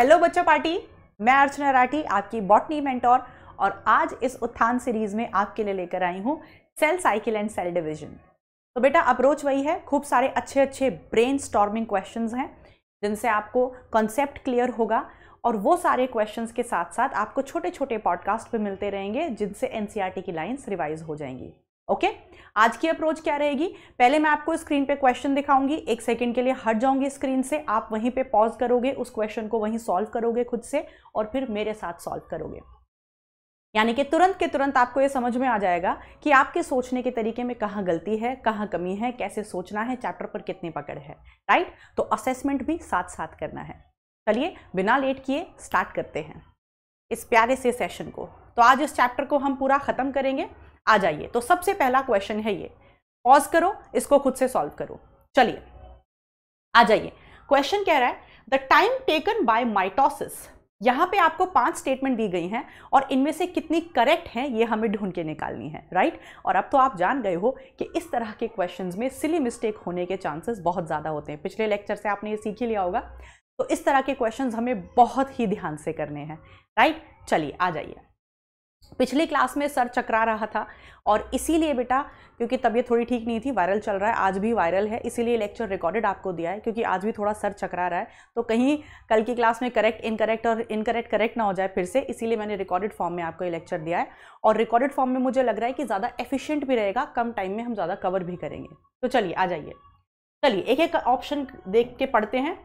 Hello बच्चों party मैं अर्चना राठी आपकी बॉटनी मेंटोर और आज इस उत्थान सीरीज में आपके लिए लेकर आई हूँ cell cycle and cell division तो बेटा अप्रोच वही है खूब सारे अच्छे अच्छे ब्रेन स्टॉर्मिंग क्वेश्चन हैं जिनसे आपको कॉन्सेप्ट क्लियर होगा और वो सारे क्वेश्चन के साथ साथ आपको छोटे छोटे पॉडकास्ट भी मिलते रहेंगे जिनसे एन e की लाइन्स रिवाइज हो जाएंगी ओके आज की अप्रोच क्या रहेगी पहले मैं आपको स्क्रीन पे क्वेश्चन दिखाऊंगी एक सेकंड के लिए हट जाऊंगी स्क्रीन से आप वहीं पे पॉज करोगे उस क्वेश्चन को वहीं सॉल्व करोगे खुद से और फिर मेरे साथ सॉल्व करोगे यानी कि तुरंत के तुरंत आपको ये समझ में आ जाएगा कि आपके सोचने के तरीके में कहाँ गलती है कहाँ कमी है कैसे सोचना है चैप्टर पर कितनी पकड़ है राइट तो असेसमेंट भी साथ साथ करना है चलिए बिना लेट किए स्टार्ट करते हैं इस प्यारे से सेशन को तो आज इस चैप्टर को हम पूरा ख़त्म करेंगे आ जाइए तो सबसे पहला क्वेश्चन है ये पॉज करो इसको खुद से सॉल्व करो चलिए आ जाइए क्वेश्चन कह रहा है the time taken by mitosis यहां पे आपको पांच स्टेटमेंट दी गई हैं और इनमें से कितनी करेक्ट हैं ये हमें ढूंढ के निकालनी है राइट और अब तो आप जान गए हो कि इस तरह के क्वेश्चंस में सिली मिस्टेक होने के चांसेस बहुत ज़्यादा होते हैं पिछले लेक्चर से आपने ये सीख ही लिया होगा तो इस तरह के क्वेश्चंस हमें बहुत ही ध्यान से करने हैं राइट चलिए आ जाइए पिछली क्लास में सर चकरा रहा था और इसीलिए बेटा क्योंकि तबीयत थोड़ी ठीक नहीं थी वायरल चल रहा है आज भी वायरल है इसीलिए लेक्चर रिकॉर्डेड आपको दिया है क्योंकि आज भी थोड़ा सर चकरा रहा है तो कहीं कल की क्लास में करेक्ट इनकरेक्ट और इनकरेक्ट करेक्ट ना हो जाए फिर से इसीलिए मैंने रिकॉर्डेड फॉर्म में आपको ये लेक्चर दिया है और रिकॉर्डेड फॉर्म में मुझे लग रहा है कि ज़्यादा एफिशियंट भी रहेगा कम टाइम में हम ज़्यादा कवर भी करेंगे तो चलिए आ जाइए चलिए एक एक ऑप्शन देख के पढ़ते हैं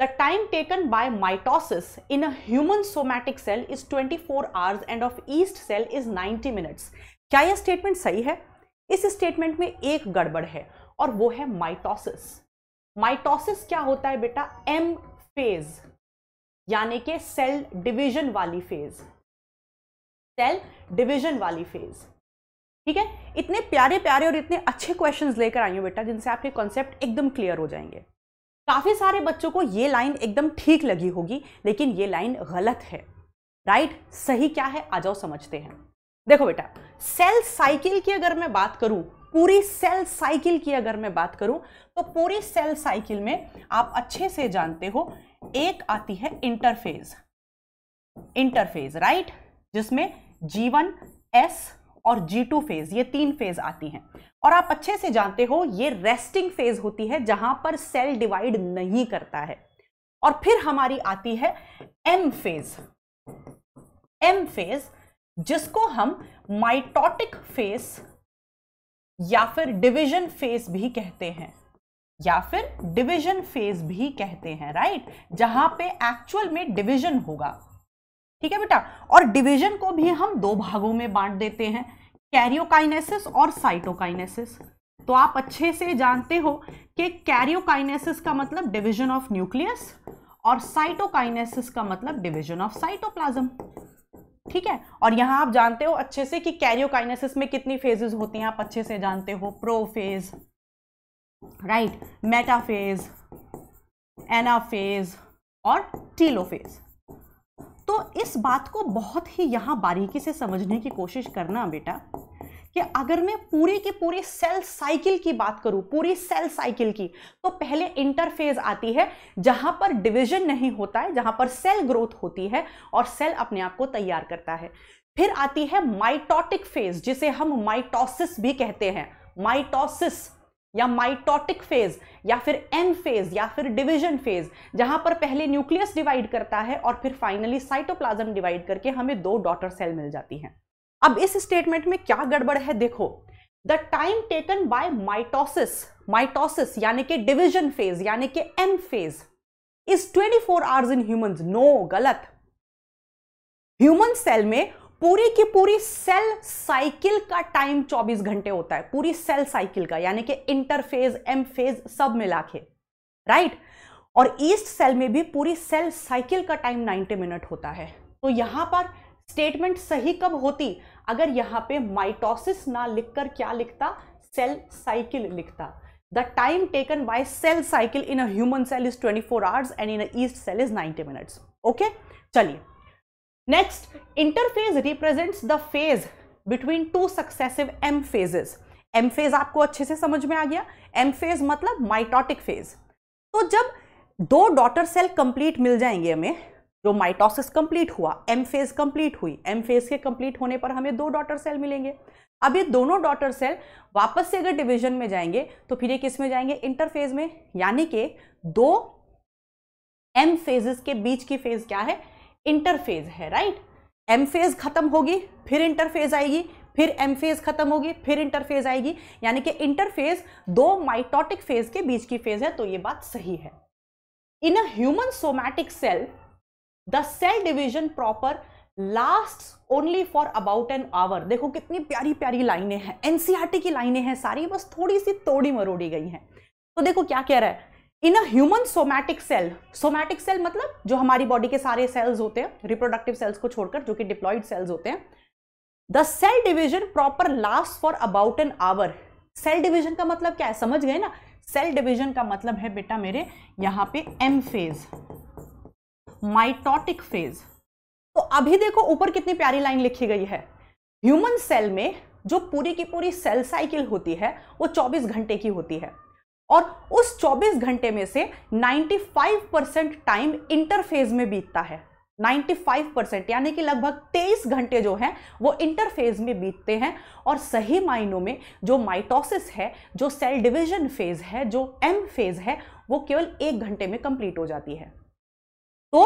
The time taken by mitosis in a human somatic cell is 24 hours and of yeast cell is 90 minutes. क्या यह स्टेटमेंट सही है इस स्टेटमेंट में एक गड़बड़ है और वो है माइटोसिस माइटोसिस क्या होता है बेटा एम फेज यानी कि सेल डिवीजन वाली फेज सेल डिवीजन वाली फेज ठीक है इतने प्यारे प्यारे और इतने अच्छे क्वेश्चंस लेकर आई हूं बेटा जिनसे आपके कॉन्सेप्ट एकदम क्लियर हो जाएंगे काफ़ी सारे बच्चों को ये लाइन एकदम ठीक लगी होगी लेकिन ये लाइन गलत है राइट सही क्या है आ जाओ समझते हैं देखो बेटा सेल साइकिल की अगर मैं बात करूं पूरी सेल साइकिल की अगर मैं बात करूं तो पूरी सेल साइकिल में आप अच्छे से जानते हो एक आती है इंटरफेज इंटरफेज राइट जिसमें जीवन एस और जी टू फेज़ ये तीन फेज़ आती हैं और आप अच्छे से जानते हो ये रेस्टिंग फेज़ होती है जहां पर सेल डिवाइड नहीं करता है और फिर हमारी आती है एम फेज़ एम फेज़ जिसको हम माइटोटिक फेज़ या फिर डिवीजन फेज़ भी कहते हैं या फिर डिवीजन फेज भी कहते हैं राइट जहां पे एक्चुअल में डिवीजन होगा ठीक है बेटा और डिवीजन को भी हम दो भागों में बांट देते हैं कैरियोकाइनेसिस और साइटोकाइनेसिस तो आप अच्छे से जानते हो कि कैरियोकाइनेसिस का मतलब डिवीजन ऑफ न्यूक्लियस और साइटोकाइनेसिस का मतलब डिवीजन ऑफ साइटोप्लाज्म ठीक है और यहां आप जानते हो अच्छे से कि कैरियोकाइनेसिस में कितनी फेजेस होती हैं आप अच्छे से जानते हो प्रोफेज राइट मेटाफेज एनाफेज और टीलोफेज तो इस बात को बहुत ही यहाँ बारीकी से समझने की कोशिश करना बेटा कि अगर मैं पूरे के पूरे सेल साइकिल की बात करूं पूरी सेल साइकिल की तो पहले इंटरफेज आती है जहां पर डिवीजन नहीं होता है जहां पर सेल ग्रोथ होती है और सेल अपने आप को तैयार करता है फिर आती है माइटोटिक फेज जिसे हम माइटोसिस भी कहते हैं माइटोसिस या माइटोटिक फेज या फिर एम फेज या फिर डिवीजन फेज जहां पर पहले न्यूक्लियस डिवाइड करता है और फिर फाइनली साइटोप्लाज्म डिवाइड करके हमें दो डॉटर सेल मिल जाती हैं अब इस स्टेटमेंट में क्या गड़बड़ है देखो the time taken by mitosis mitosis यानी कि डिवीजन फेज यानी कि M phase is 24 four hours in human no गलत ह्यूमन सेल में पूरी की पूरी सेल साइकिल का टाइम 24 घंटे होता है पूरी सेल साइकिल का यानी कि इंटरफेज एम फेज सब मिला के राइट और ईस्ट सेल में भी पूरी सेल साइकिल का टाइम 90 मिनट होता है तो यहां पर स्टेटमेंट सही कब होती अगर यहां पे माइटोसिस ना लिखकर क्या लिखता सेल साइकिल लिखता the time taken by cell cycle in a human cell is 24 hours and in yeast cell is 90 minutes okay चलिए next interphase represent the phase between two successive M phases M phase आपको अच्छे से समझ में आ गया M phase मतलब mitotic phase तो जब दो डॉटर सेल कंप्लीट मिल जाएंगे हमें जो माइटोसिस कंप्लीट हुआ एम फेज कंप्लीट हुई एम फेज के कंप्लीट होने पर हमें दो डॉटर सेल मिलेंगे अब ये दोनों डॉटर सेल वापस से अगर डिवीजन में जाएंगे तो फिर ये किस में जाएंगे इंटरफेज में यानी कि दो एम फेजेस के बीच की फेज क्या है इंटरफेज है राइट एम फेज खत्म होगी फिर इंटरफेज आएगी फिर एम फेज खत्म होगी फिर इंटरफेज आएगी यानी कि इंटरफेज दो माइटोटिक फेज के बीच की फेज है तो ये बात सही है in a human somatic cell the cell division proper last only for about an hour देखो कितनी प्यारी प्यारी लाइनें हैं एनसीआरटी e की लाइनें हैं सारी बस थोड़ी सी तोड़ी मरोड़ी गई हैं तो देखो क्या कह रहा है in a human somatic cell somatic cell मतलब जो हमारी बॉडी के सारे सेल्स होते हैं रिप्रोडक्टिव सेल्स को छोड़कर जो कि डिप्लॉइड सेल्स होते हैं the cell division proper last for about an hour cell division का मतलब क्या है समझ गए ना सेल डिविजन का मतलब है बेटा मेरे यहां पे एम फेज माइटोटिक फेज तो अभी देखो ऊपर कितनी प्यारी लाइन लिखी गई है ह्यूमन सेल में जो पूरी की पूरी सेल साइकिल होती है वो 24 घंटे की होती है और उस 24 घंटे में से 95 परसेंट टाइम इंटरफेज में बीतता है 95 परसेंट यानी कि लगभग 23 घंटे जो हैं वो इंटरफेज में बीतते हैं और सही मायनों में जो माइटोसिस है जो सेल डिवीजन फेज है जो एम फेज है वो केवल एक घंटे में कंप्लीट हो जाती है तो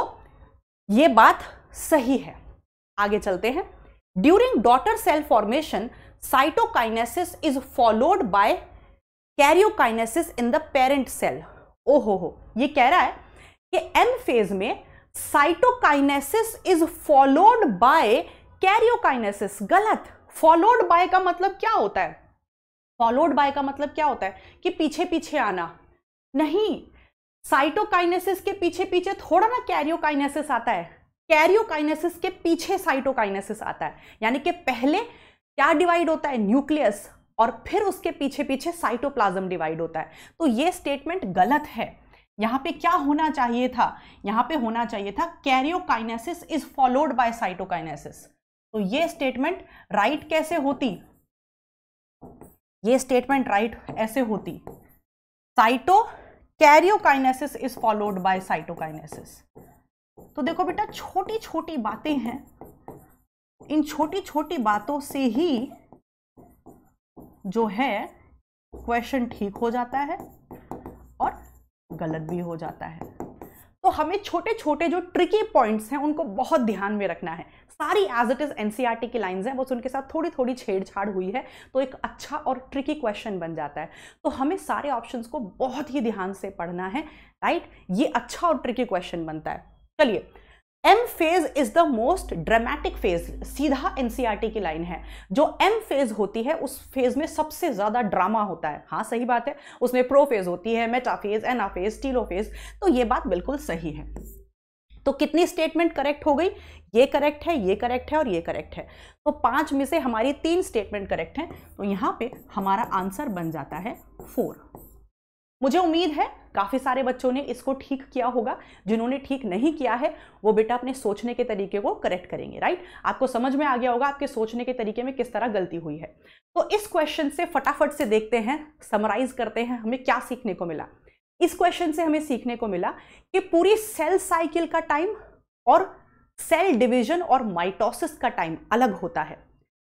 ये बात सही है आगे चलते हैं during daughter cell formation cytokinesis is followed by karyokinesis in the parent cell ओहो हो ये कह रहा है कि एम फेज में cytokinesis is followed by karyokinesis गलत फॉलोड बाय का मतलब क्या होता है फॉलोड बाय का मतलब क्या होता है कि पीछे पीछे आना नहीं साइटोकाइनेसिस के पीछे पीछे थोड़ा ना कैरियोकाइनेसिस आता है कैरियोकाइनेसिस के पीछे साइटोकाइनेसिस आता है यानी कि पहले क्या डिवाइड होता है न्यूक्लियस और फिर उसके पीछे पीछे साइटोप्लाज्म डिवाइड होता है तो ये स्टेटमेंट गलत है यहाँ पे क्या होना चाहिए था यहाँ पे होना चाहिए था karyokinesis is followed by cytokinesis तो ये स्टेटमेंट राइट कैसे होती ये स्टेटमेंट राइट ऐसे होती cyto karyokinesis is followed by cytokinesis तो देखो बेटा छोटी छोटी बातें हैं इन छोटी छोटी बातों से ही जो है क्वेश्चन ठीक हो जाता है और गलत भी हो जाता है तो हमें छोटे छोटे जो ट्रिकी पॉइंट्स हैं उनको बहुत ध्यान में रखना है सारी एज इट इज़ एनसीईआरटी की लाइंस हैं बस उनके साथ थोड़ी थोड़ी छेड़छाड़ हुई है तो एक अच्छा और ट्रिकी क्वेश्चन बन जाता है तो हमें सारे ऑप्शंस को बहुत ही ध्यान से पढ़ना है राइट ये अच्छा और ट्रिकी क्वेश्चन बनता है चलिए M phase is the most dramatic phase सीधा एनसीईआरटी e की लाइन है जो एम फेज होती है उस फेज में सबसे ज्यादा ड्रामा होता है हाँ सही बात है उसमें प्रो फेज होती है मेटाफेज एनाफेज फेज तो ये बात बिल्कुल सही है तो कितनी स्टेटमेंट करेक्ट हो गई ये करेक्ट है ये करेक्ट है और ये करेक्ट है तो पांच में से हमारी तीन स्टेटमेंट करेक्ट हैं तो यहाँ पे हमारा आंसर बन जाता है फोर मुझे उम्मीद है काफ़ी सारे बच्चों ने इसको ठीक किया होगा जिन्होंने ठीक नहीं किया है वो बेटा अपने सोचने के तरीके को करेक्ट करेंगे राइट आपको समझ में आ गया होगा आपके सोचने के तरीके में किस तरह गलती हुई है तो इस क्वेश्चन से फटाफट से देखते हैं समराइज करते हैं हमें क्या सीखने को मिला इस क्वेश्चन से हमें सीखने को मिला कि पूरी सेल साइकिल का टाइम और सेल डिविजन और माइटोसिस का टाइम अलग होता है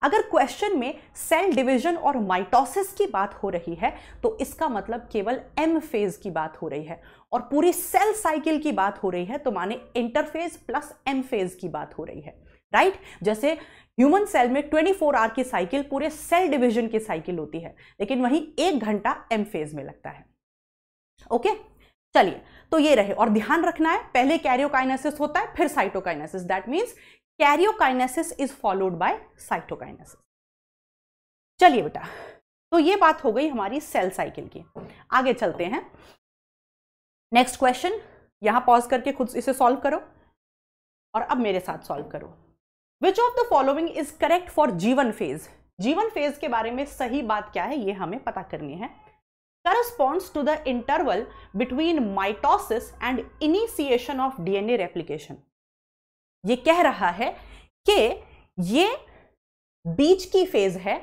अगर क्वेश्चन में सेल डिवीजन और माइटोसिस की बात हो रही है तो इसका मतलब केवल एम फेज की बात हो रही है और पूरी सेल साइकिल की बात हो रही है तो माने इंटरफेज प्लस एम फेज की बात हो रही है राइट right? जैसे ह्यूमन सेल में 24 फोर आवर की साइकिल पूरे सेल डिवीजन की साइकिल होती है लेकिन वहीं एक घंटा एम फेज में लगता है ओके okay? चलिए तो ये रहे और ध्यान रखना है पहले कैरियोकाइनेसिस होता है फिर cytokinesis that means karyokinesis is followed by cytokinesis चलिए बेटा तो ये बात हो गई हमारी सेल साइकिल की आगे चलते हैं नेक्स्ट क्वेश्चन यहां पॉज करके खुद इसे सॉल्व करो और अब मेरे साथ सॉल्व करो which of the following is correct for G one phase G one phase के बारे में सही बात क्या है ये हमें पता करनी है corresponds to the interval between mitosis and initiation of DNA replication ये कह रहा है कि ये बीच की फेज है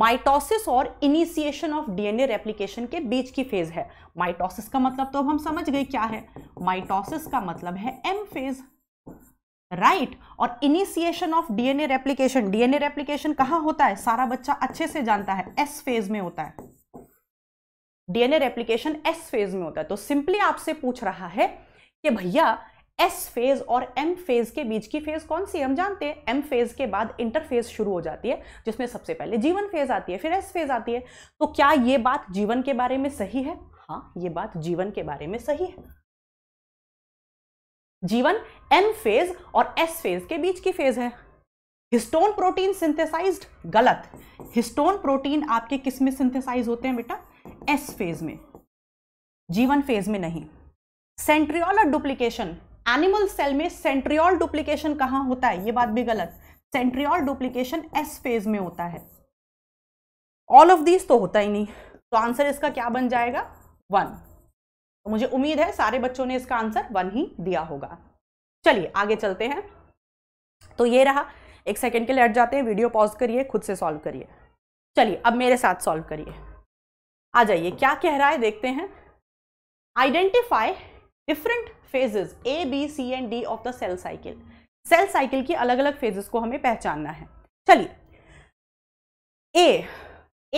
माइटोसिस और इनिशिएशन ऑफ डीएनए रेप्लिकेशन के बीच की फेज है माइटोसिस का मतलब तो अब हम समझ गए क्या है माइटोसिस का मतलब है एम फेज राइट right? और initiation of DNA replication DNA replication कहां होता है सारा बच्चा अच्छे से जानता है एस फेज में होता है डीएनए रेप्लिकेशन एस फेज में होता है तो सिंपली आपसे पूछ रहा है कि भैया एस फेज और एम फेज के बीच की फेज कौन सी हम जानते हैं एम फेज के बाद इंटरफेज शुरू हो जाती है जिसमें सबसे पहले जीवन फेज आती है फिर एस फेज आती है तो क्या ये बात जीवन के बारे में सही है हाँ ये बात जीवन के बारे में सही है जीवन एम फेज और एस फेज के बीच की फेज है हिस्टोन प्रोटीन सिंथेसाइज गलत हिस्टोन प्रोटीन आपके किस में सिंथेसाइज होते हैं बेटा एस फेज में जीवन फेज में नहीं सेंट्रियोलर डुप्लीकेशन एनिमल सेल में सेंट्रियोल डुप्लीकेशन कहाँ होता है ये बात भी गलत सेंट्रियोल डुप्लीकेशन एस फेज में होता है ऑल ऑफ दीज तो होता ही नहीं तो आंसर इसका क्या बन जाएगा वन तो मुझे उम्मीद है सारे बच्चों ने इसका आंसर वन ही दिया होगा चलिए आगे चलते हैं तो ये रहा एक सेकेंड के लिए हट जाते हैं वीडियो पॉज करिए खुद से सॉल्व करिए चलिए अब मेरे साथ सॉल्व करिए आ जाइए क्या कह रहा है देखते हैं identify different phases A B C and D of the cell cycle cell cycle की अलग अलग फेजेस को हमें पहचानना है चलिए ए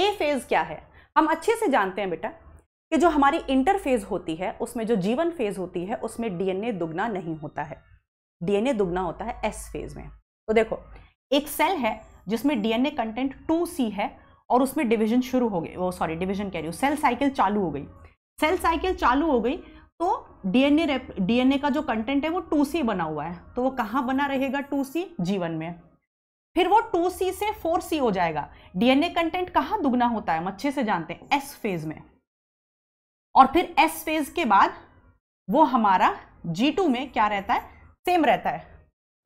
ए फेज क्या है हम अच्छे से जानते हैं बेटा कि जो हमारी इंटरफेज होती है उसमें जो जीवन फेज होती है उसमें डीएनए दुगना नहीं होता है डीएनए दुगना होता है एस फेज में तो देखो एक सेल है जिसमें डीएनए कंटेंट टू सी है और उसमें डिवीजन शुरू हो गई वो सॉरी डिवीजन कह रही हूँ सेल साइकिल चालू हो गई सेल साइकिल चालू हो गई तो डीएनए डीएनए का जो कंटेंट है वो टू सी बना हुआ है तो वो कहां बना रहेगा टू सी जीवन में फिर वो टू सी से फोर सी हो जाएगा डीएनए कंटेंट कहां दुगना होता है हम अच्छे से जानते हैं एस फेज में और फिर एस फेज के बाद वो हमारा जी टू में क्या रहता है सेम रहता है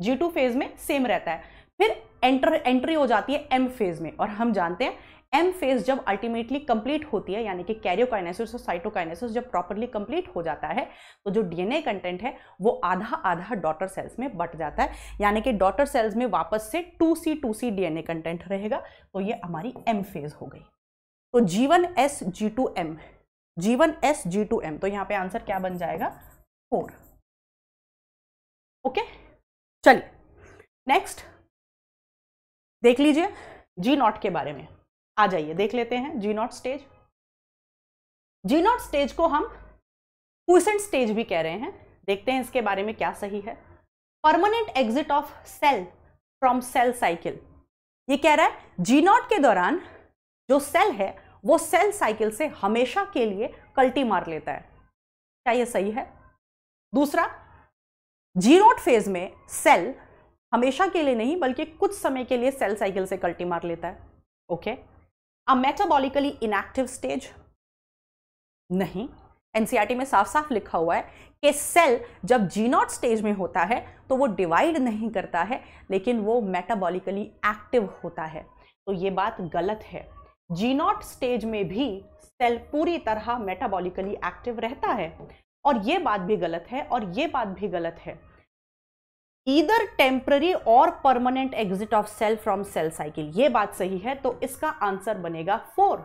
जी टू फेज में सेम रहता है फिर एंटर एंट्री हो जाती है एम फेज में और हम जानते हैं एम फेज जब अल्टीमेटली कंप्लीट होती है यानी कि कैरियोकाइनेसिस और साइटोकाइनेसिस जब प्रॉपरली कंप्लीट हो जाता है तो जो डीएनए कंटेंट है वो आधा आधा डॉटर सेल्स में बट जाता है यानी कि डॉटर सेल्स में वापस से two C two C DNA content रहेगा तो ये हमारी एम फेज हो गई तो G one S G two M G one S G two M तो यहाँ पे आंसर क्या बन जाएगा फोर ओके चलिए नेक्स्ट देख लीजिए जी नॉट के बारे में आ जाइए देख लेते हैं G nought stage G nought stage को हम क्विसेंट स्टेज भी कह रहे हैं देखते हैं इसके बारे में क्या सही है permanent exit of cell from cell cycle ये कह रहा है जी नॉट के दौरान जो सेल है वो सेल साइकिल से हमेशा के लिए कल्टी मार लेता है क्या ये सही है दूसरा जी नॉट फेज में सेल हमेशा के लिए नहीं बल्कि कुछ समय के लिए सेल साइकिल से कल्टी मार लेता है okay okay? A metabolically inactive stage नहीं एनसीआरटी e में साफ साफ लिखा हुआ है कि सेल जब जीनॉट स्टेज में होता है तो वो डिवाइड नहीं करता है लेकिन वो मेटाबॉलिकली एक्टिव होता है तो ये बात गलत है जीनॉट स्टेज में भी सेल पूरी तरह मेटाबॉलिकली एक्टिव रहता है और ये बात भी गलत है और ये बात भी गलत है ईदर टेम्प्ररी और permanent exit of cell from cell cycle ये बात सही है तो इसका आंसर बनेगा फोर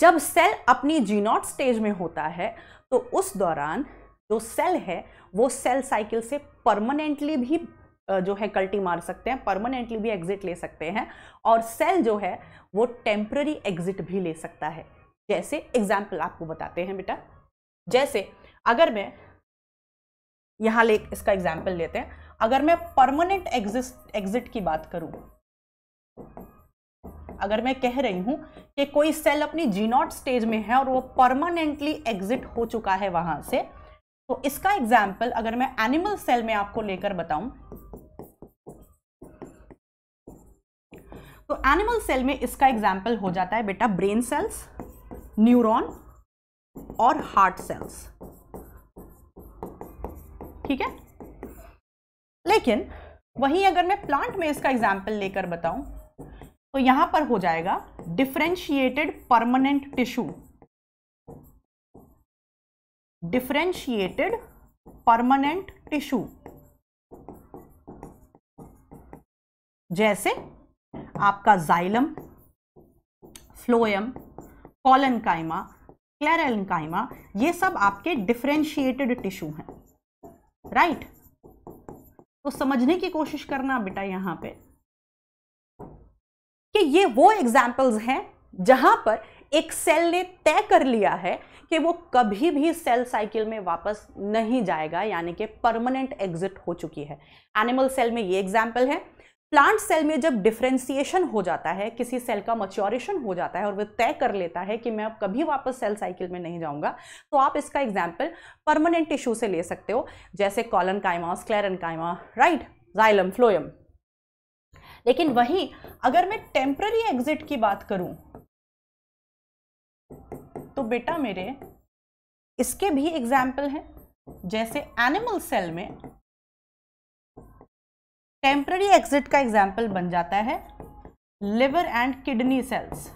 जब सेल अपनी जीनॉट स्टेज में होता है तो उस दौरान जो सेल है वो सेल साइकिल से परमानेंटली भी जो है कल्टी मार सकते हैं परमानेंटली भी एग्जिट ले सकते हैं और सेल जो है वो टेम्प्ररी एग्जिट भी ले सकता है जैसे एग्जाम्पल आपको बताते हैं बेटा जैसे अगर मैं यहाँ ले इसका एग्जाम्पल लेते हैं अगर मैं परमानेंट एग्जिस्ट एग्जिट की बात करूं अगर मैं कह रही हूं कि कोई सेल अपनी जीनॉट स्टेज में है और वो परमानेंटली एग्जिट हो चुका है वहां से तो इसका एग्जाम्पल अगर मैं एनिमल सेल में आपको लेकर बताऊं तो एनिमल सेल में इसका एग्जाम्पल हो जाता है बेटा ब्रेन सेल्स न्यूरॉन और हार्ट सेल्स ठीक है लेकिन वहीं अगर मैं प्लांट में इसका एग्जाम्पल लेकर बताऊं तो यहां पर हो जाएगा differentiated permanent tissue differentiated permanent tissue जैसे आपका जाइलम फ्लोएम कॉलनकाइमा क्लेरलकाइमा ये सब आपके डिफ्रेंशिएटेड टिश्यू हैं राइट तो समझने की कोशिश करना बेटा यहां पे कि ये वो एग्जाम्पल्स हैं जहां पर एक सेल ने तय कर लिया है कि वो कभी भी सेल साइकिल में वापस नहीं जाएगा यानी कि परमानेंट एग्जिट हो चुकी है एनिमल सेल में ये एग्जाम्पल है प्लांट सेल में जब डिफ्रेंसिएशन हो जाता है किसी सेल का मच्योरेशन हो जाता है और वह तय कर लेता है कि मैं अब कभी वापस सेल साइकिल में नहीं जाऊंगा तो आप इसका एग्जाम्पल परमानेंट टिश्यू से ले सकते हो जैसे कॉलन कायमा स्क्लेरन कायमा राइट जाइलम फ्लोयम लेकिन वहीं अगर मैं टेम्प्ररी एग्जिट की बात करूं तो बेटा मेरे इसके भी एग्जाम्पल हैं जैसे एनिमल सेल में टेम्प्ररी एग्जिट का एग्जाम्पल बन जाता है लिवर एंड किडनी सेल्स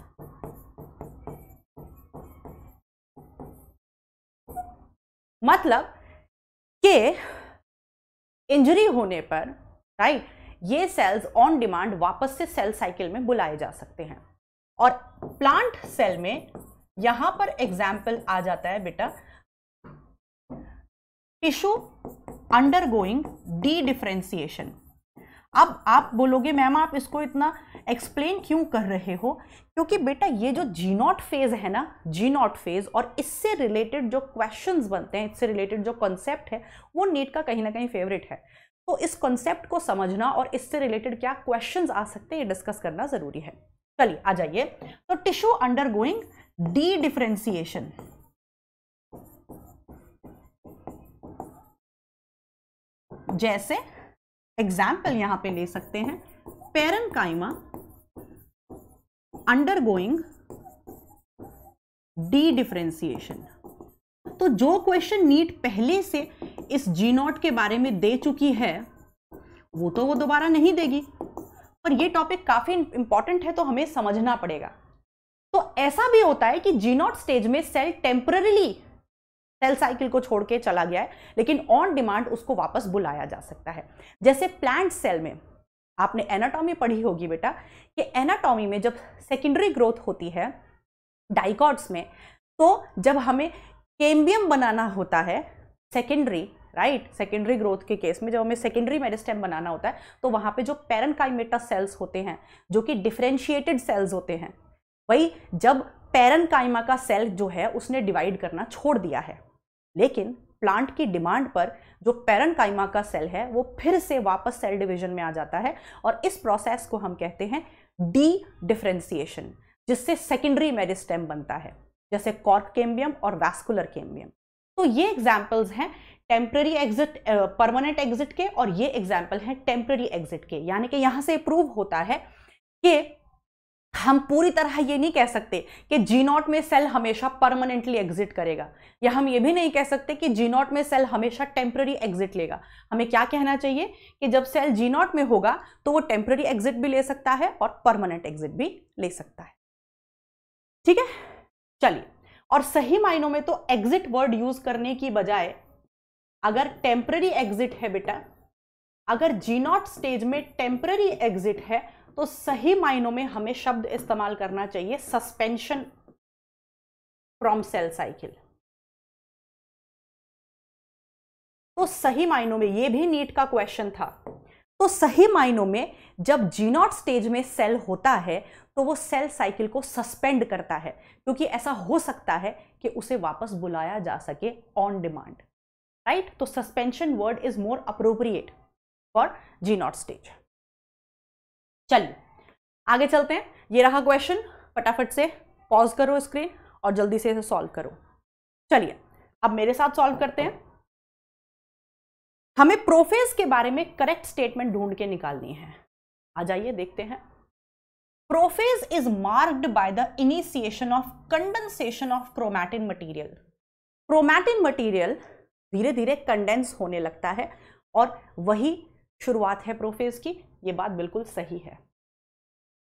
मतलब के इंजरी होने पर राइट ये सेल्स ऑन डिमांड वापस से सेल साइकिल में बुलाए जा सकते हैं और प्लांट सेल में यहां पर एग्जाम्पल आ जाता है बेटा टिश्यू अंडरगोइंग डी डिफ्रेंसिएशन अब आप बोलोगे मैम आप इसको इतना एक्सप्लेन क्यों कर रहे हो क्योंकि बेटा ये जो जी नॉट फेज़ है ना जी नॉट फेज़ और इससे रिलेटेड जो क्वेश्चंस बनते हैं इससे रिलेटेड जो कॉन्सेप्ट है वो नीट का कहीं ना कहीं फेवरेट है तो इस कॉन्सेप्ट को समझना और इससे रिलेटेड क्या क्वेश्चन आ सकते हैं ये डिस्कस करना ज़रूरी है चलिए आ जाइए तो tissue undergoing dedifferentiation जैसे एग्जाम्पल यहां पे ले सकते हैं parenchyma undergoing dedifferentiation तो जो क्वेश्चन नीट पहले से इस जी नॉट के बारे में दे चुकी है वो तो वो दोबारा नहीं देगी पर ये टॉपिक काफ़ी इंपॉर्टेंट है तो हमें समझना पड़ेगा तो ऐसा भी होता है कि जी नॉट स्टेज में सेल टेम्पररीली सेल साइकिल को छोड़ के चला गया है लेकिन ऑन डिमांड उसको वापस बुलाया जा सकता है जैसे प्लांट सेल में आपने एनाटॉमी पढ़ी होगी बेटा कि एनाटॉमी में जब सेकेंडरी ग्रोथ होती है डाइकॉट्स में तो जब हमें केम्बियम बनाना होता है सेकेंडरी राइट सेकेंडरी ग्रोथ के केस में जब हमें सेकेंडरी मेरिस्टेम बनाना होता है तो वहाँ पे जो पेरनकाइमेटा सेल्स होते हैं जो कि डिफ्रेंशिएटेड सेल्स होते हैं वही जब पेरनकाइमा का सेल जो है उसने डिवाइड करना छोड़ दिया है लेकिन प्लांट की डिमांड पर जो पेरन काइमा का सेल है वो फिर से वापस सेल डिवीजन में आ जाता है और इस प्रोसेस को हम कहते हैं डी डिफ्रेंसिएशन जिससे सेकेंडरी मेरिस्टेम बनता है जैसे कॉर्क केम्बियम और वैस्कुलर केम्बियम तो ये एग्जाम्पल्स हैं टेम्प्रेरी एग्जिट परमानेंट एग्जिट के और ये एग्जाम्पल हैं टेम्प्रेरी एग्जिट के यानी कि यहाँ से प्रूव होता है कि हम पूरी तरह ये नहीं कह सकते कि जी नॉट में सेल हमेशा परमानेंटली एग्जिट करेगा या हम ये भी नहीं कह सकते कि जी नॉट में सेल हमेशा टेम्प्ररी एग्जिट लेगा हमें क्या कहना चाहिए कि जब सेल जी नॉट में होगा तो वो टेम्प्ररी एग्जिट भी ले सकता है और परमानेंट एग्जिट भी ले सकता है ठीक है चलिए और सही मायनों में तो एग्जिट वर्ड यूज करने की बजाय अगर टेम्प्ररी एग्जिट है बेटा अगर जी नॉट स्टेज में टेम्प्ररी एग्जिट है तो सही मायनों में हमें शब्द इस्तेमाल करना चाहिए सस्पेंशन फ्रॉम सेल साइकिल तो सही मायनों में यह भी नीट का क्वेश्चन था तो सही मायनों में जब जीनॉट स्टेज में सेल होता है तो वो सेल साइकिल को सस्पेंड करता है क्योंकि ऐसा हो सकता है कि उसे वापस बुलाया जा सके ऑन डिमांड राइट तो suspension word is more appropriate for G nought stage चलिए आगे चलते हैं ये रहा क्वेश्चन फटाफट से पॉज करो स्क्रीन और जल्दी से इसे सॉल्व करो चलिए अब मेरे साथ सॉल्व करते हैं हमें प्रोफेज के बारे में करेक्ट स्टेटमेंट ढूंढ के निकालनी है आ जाइए देखते हैं prophase is marked by the initiation of condensation of chromatin material chromatin material धीरे धीरे कंडेंस होने लगता है और वही शुरुआत है प्रोफेज की ये बात बिल्कुल सही है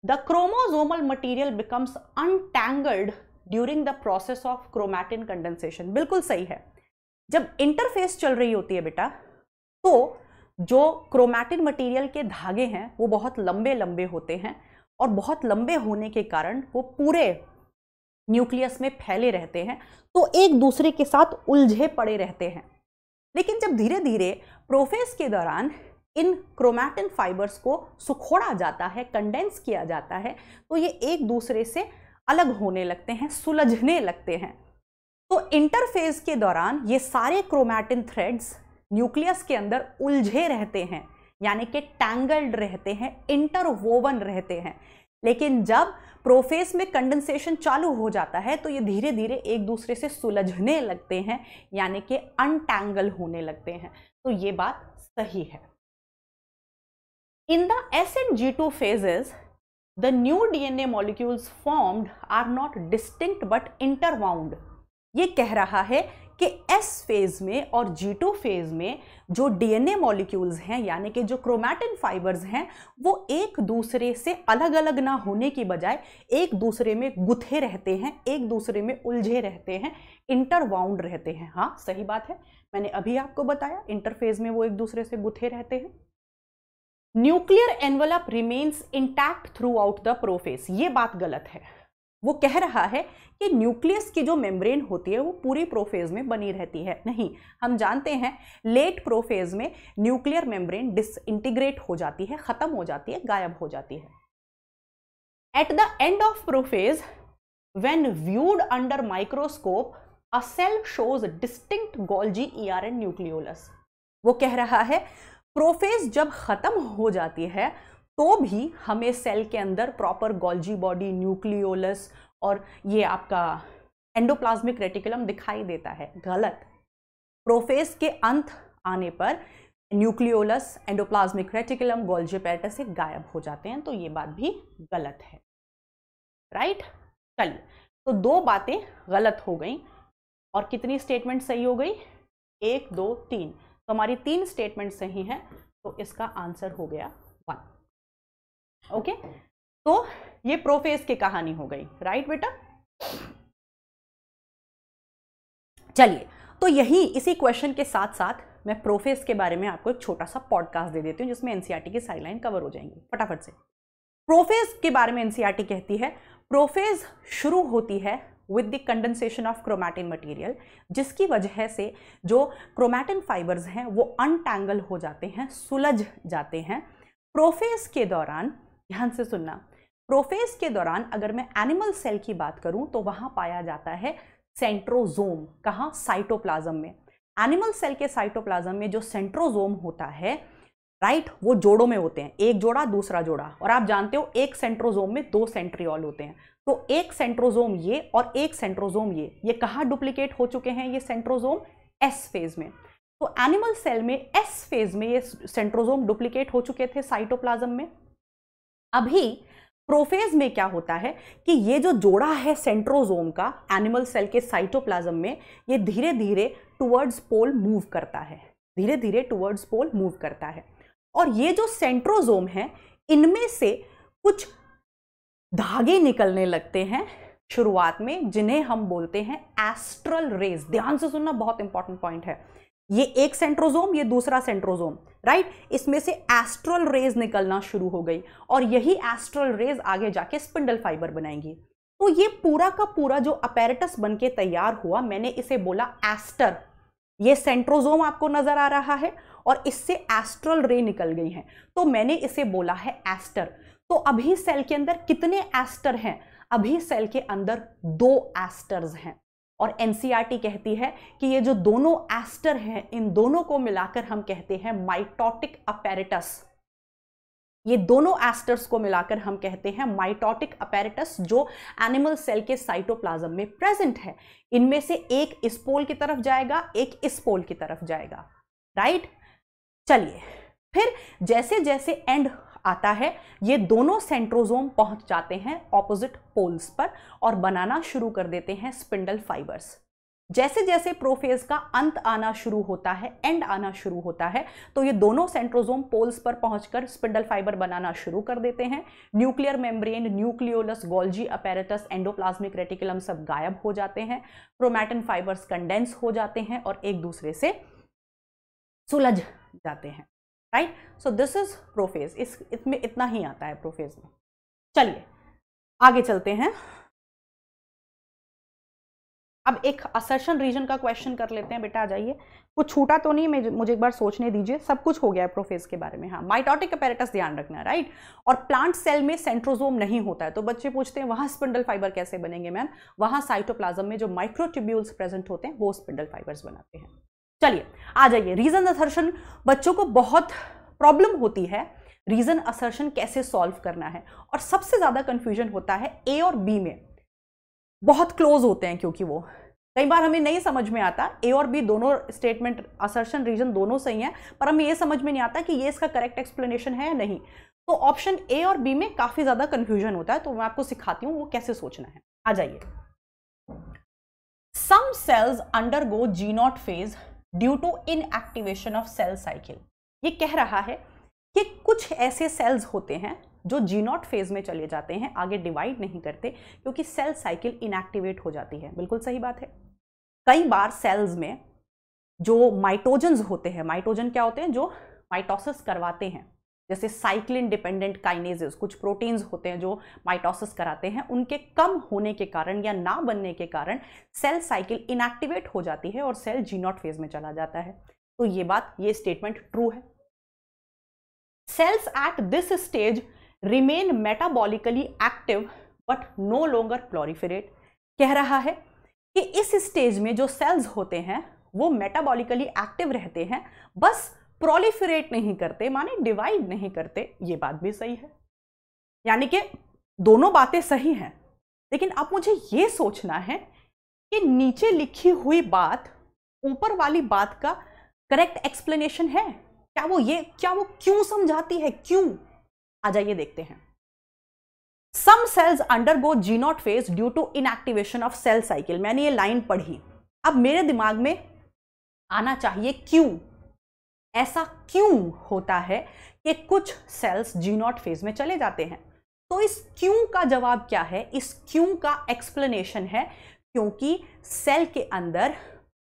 the chromosomal material becomes untangled during the process of chromatin condensation बिल्कुल सही है जब इंटरफेस चल रही होती है बेटा तो जो क्रोमैटिन मटीरियल के धागे हैं वो बहुत लंबे लंबे होते हैं और बहुत लंबे होने के कारण वो पूरे न्यूक्लियस में फैले रहते हैं तो एक दूसरे के साथ उलझे पड़े रहते हैं लेकिन जब धीरे धीरे प्रोफेस के दौरान इन क्रोमैटिन फाइबर्स को सुखोड़ा जाता है कंडेंस किया जाता है तो ये एक दूसरे से अलग होने लगते हैं सुलझने लगते हैं तो इंटरफेज के दौरान ये सारे क्रोमैटिन थ्रेड्स न्यूक्लियस के अंदर उलझे रहते हैं यानी कि टैंगल्ड रहते हैं इंटरवोवन रहते हैं लेकिन जब प्रोफेस में कंडेंसेशन चालू हो जाता है तो ये धीरे धीरे एक दूसरे से सुलझने लगते हैं यानी कि अनटैंगल होने लगते हैं तो ये बात सही है In the S and G2 phases, the new DNA molecules formed are not distinct but interwound. ये कह रहा है कि एस फेज में और जी टू फेज में जो डीएनए मॉलिक्यूल्स हैं यानी कि जो क्रोमैटिन फाइबर्स हैं वो एक दूसरे से अलग अलग ना होने की बजाय एक दूसरे में गुथे रहते हैं एक दूसरे में उलझे रहते हैं इंटरवाउंड रहते हैं हाँ सही बात है मैंने अभी आपको बताया इंटरफेज में वो एक दूसरे से गुथे रहते हैं nuclear envelope remains intact throughout the prophase ये बात गलत है वो कह रहा है कि न्यूक्लियस की जो मेम्ब्रेन होती है वो पूरी प्रोफेज में बनी रहती है नहीं हम जानते हैं लेट प्रोफेज में न्यूक्लियर मेम्ब्रेन डिसइंटीग्रेट हो जाती है ख़त्म हो जाती है गायब हो जाती है at the end of prophase viewed under microscope a cell shows distinct Golgi E R and nucleolus वो कह रहा है प्रोफेज जब ख़त्म हो जाती है तो भी हमें सेल के अंदर प्रॉपर गोल्जी बॉडी न्यूक्लियोलस और ये आपका एंडोप्लाज्मिक रेटिकुलम दिखाई देता है गलत प्रोफेज के अंत आने पर न्यूक्लियोलस एंडोप्लाज्मिक रेटिकुलम गोल्जी से गायब हो जाते हैं तो ये बात भी गलत है राइट चलिए तो दो बातें गलत हो गई और कितनी स्टेटमेंट सही हो गई एक दो तीन तो हमारी तीन स्टेटमेंट सही हैं तो इसका आंसर हो गया वन ओके तो ये प्रोफेस की कहानी हो गई राइट बेटा चलिए तो यही इसी क्वेश्चन के साथ साथ मैं प्रोफेस के बारे में आपको एक छोटा सा पॉडकास्ट दे देती हूँ जिसमें एनसीआरटी e की साइडलाइन कवर हो जाएंगी फटाफट से प्रोफेज के बारे में एनसीआरटी e कहती है प्रोफेज शुरू होती है with the condensation of chromatin material जिसकी वजह से जो क्रोमैटिन फाइबर्स हैं वो अनटैंगल हो जाते हैं सुलझ जाते हैं प्रोफेस के दौरान ध्यान से सुनना प्रोफेस के दौरान अगर मैं एनिमल सेल की बात करूं तो वहां पाया जाता है सेंट्रोजोम कहाँ साइटोप्लाज्म में एनिमल सेल के साइटोप्लाज्म में जो सेंट्रोजोम होता है राइट वो जोड़ों में होते हैं एक जोड़ा दूसरा जोड़ा और आप जानते हो एक सेंट्रोजोम में दो सेंट्रियॉल होते हैं तो एक सेंट्रोजोम ये और एक सेंट्रोजोम ये ये कहाँ डुप्लीकेट हो चुके हैं ये सेंट्रोजोम एस फेज में तो एनिमल सेल में एस फेज में ये सेंट्रोजोम डुप्लीकेट हो चुके थे साइटोप्लाज्म में अभी प्रोफेज में क्या होता है कि ये जो जोड़ा है सेंट्रोजोम का एनिमल सेल के साइटोप्लाज्म में ये धीरे धीरे टुवर्ड्स पोल मूव करता है धीरे धीरे टुवर्ड्स पोल मूव करता है और ये जो सेंट्रोजोम है इनमें से कुछ धागे निकलने लगते हैं शुरुआत में जिन्हें हम बोलते हैं एस्ट्रल रेज ध्यान से सुनना बहुत इंपॉर्टेंट पॉइंट है ये एक सेंट्रोजोम ये दूसरा सेंट्रोजोम राइट इसमें से एस्ट्रल रेज निकलना शुरू हो गई और यही एस्ट्रल रेज आगे जाके स्पिंडल फाइबर बनाएंगी तो ये पूरा का पूरा जो अपेरेटस बन के तैयार हुआ मैंने इसे बोला एस्टर ये सेंट्रोजोम आपको नजर आ रहा है और इससे एस्ट्रल रे निकल गई हैं तो मैंने इसे बोला है एस्टर तो अभी सेल के अंदर कितने एस्टर हैं अभी सेल के अंदर दो एस्टर्स हैं और एनसीईआरटी e कहती है कि ये जो दोनों एस्टर हैं इन दोनों को मिलाकर हम कहते हैं माइटोटिक अपेरेटस ये दोनों एस्टर्स को मिलाकर हम कहते हैं माइटोटिक अपेरेटस जो एनिमल सेल के साइटोप्लाज्म में प्रेजेंट है इनमें से एक इस पोल की तरफ जाएगा एक इस पोल की तरफ जाएगा राइट right? चलिए फिर जैसे जैसे एंड आता है ये दोनों सेंट्रोजोम पहुंच जाते हैं ऑपोजिट पोल्स पर और बनाना शुरू कर देते हैं स्पिंडल फाइबर्स जैसे जैसे प्रोफेज का अंत आना शुरू होता है एंड आना शुरू होता है तो ये दोनों सेंट्रोजोम पोल्स पर पहुंचकर स्पिंडल फाइबर बनाना शुरू कर देते हैं nuclear membrane nucleolus Golgi apparatus endoplasmic reticulum सब गायब हो जाते हैं प्रोमैटन फाइबर्स कंडेंस हो जाते हैं और एक दूसरे से सुलझ जाते हैं right so this is prophase इस इसमें इतना ही आता है प्रोफेज में चलिए आगे चलते हैं अब एक असर्शन रीजन का क्वेश्चन कर लेते हैं बेटा आ जाइए कुछ छूटा तो नहीं मैं मुझे एक बार सोचने दीजिए सब कुछ हो गया है प्रोफेज के बारे में हाँ माइटोटिक अपेरेटस ध्यान रखना राइट और प्लांट सेल में सेंट्रोजोम नहीं होता है तो बच्चे पूछते हैं वहां स्पिंडल फाइबर कैसे बनेंगे मैम वहां साइटोप्लाज्म में जो माइक्रोट्यूब्यूल्स प्रेजेंट होते हैं वो स्पिंडल फाइबर्स बनाते हैं चलिए आ जाइए रीजन असर्शन बच्चों को बहुत प्रॉब्लम होती है रीजन असर्शन कैसे सॉल्व करना है और सबसे ज्यादा कंफ्यूजन होता है ए और बी में बहुत क्लोज होते हैं क्योंकि वो कई बार हमें नहीं समझ में आता ए और बी दोनों स्टेटमेंट असर्शन रीजन दोनों सही हैं पर हमें ये समझ में नहीं आता कि ये इसका करेक्ट एक्सप्लेनेशन है या नहीं तो ऑप्शन ए और बी में काफ़ी ज़्यादा कंफ्यूजन होता है तो मैं आपको सिखाती हूँ वो कैसे सोचना है आ जाइए some cells undergo G nought phase due to inactivation of cell cycle ये कह रहा है कि कुछ ऐसे सेल्स होते हैं जो जीनोट फेज में चले जाते हैं आगे डिवाइड नहीं करते क्योंकि सेल साइकिल इनएक्टिवेट हो जाती है बिल्कुल सही बात है कई बार सेल्स में जो माइटोजन्स होते हैं माइटोजन क्या होते हैं जो माइटोसिस करवाते हैं जैसे साइक्लिन डिपेंडेंट काइनेजेस कुछ प्रोटीन्स होते हैं जो माइटोसिस कराते हैं उनके कम होने के कारण या ना बनने के कारण सेल साइकिल इनएक्टिवेट हो जाती है और सेल जीनोट फेज में चला जाता है तो ये बात ये स्टेटमेंट ट्रू है cells at this stage remain metabolically active but no longer proliferate कह रहा है कि इस स्टेज में जो सेल्स होते हैं वो मेटाबॉलिकली एक्टिव रहते हैं बस प्रोलिफरेट नहीं करते माने डिवाइड नहीं करते ये बात भी सही है यानी कि दोनों बातें सही हैं लेकिन अब मुझे ये सोचना है कि नीचे लिखी हुई बात ऊपर वाली बात का करेक्ट एक्सप्लेनेशन है क्या वो ये क्या वो क्यों समझाती है क्यों आ जाइए देखते हैं some cells undergo G nought phase due to inactivation of cell cycle मैंने ये लाइन पढ़ी अब मेरे दिमाग में आना चाहिए क्यों ऐसा क्यों होता है कि कुछ सेल्स जी नॉट फेज में चले जाते हैं तो इस क्यों का जवाब क्या है इस क्यों का एक्सप्लेनेशन है क्योंकि सेल के अंदर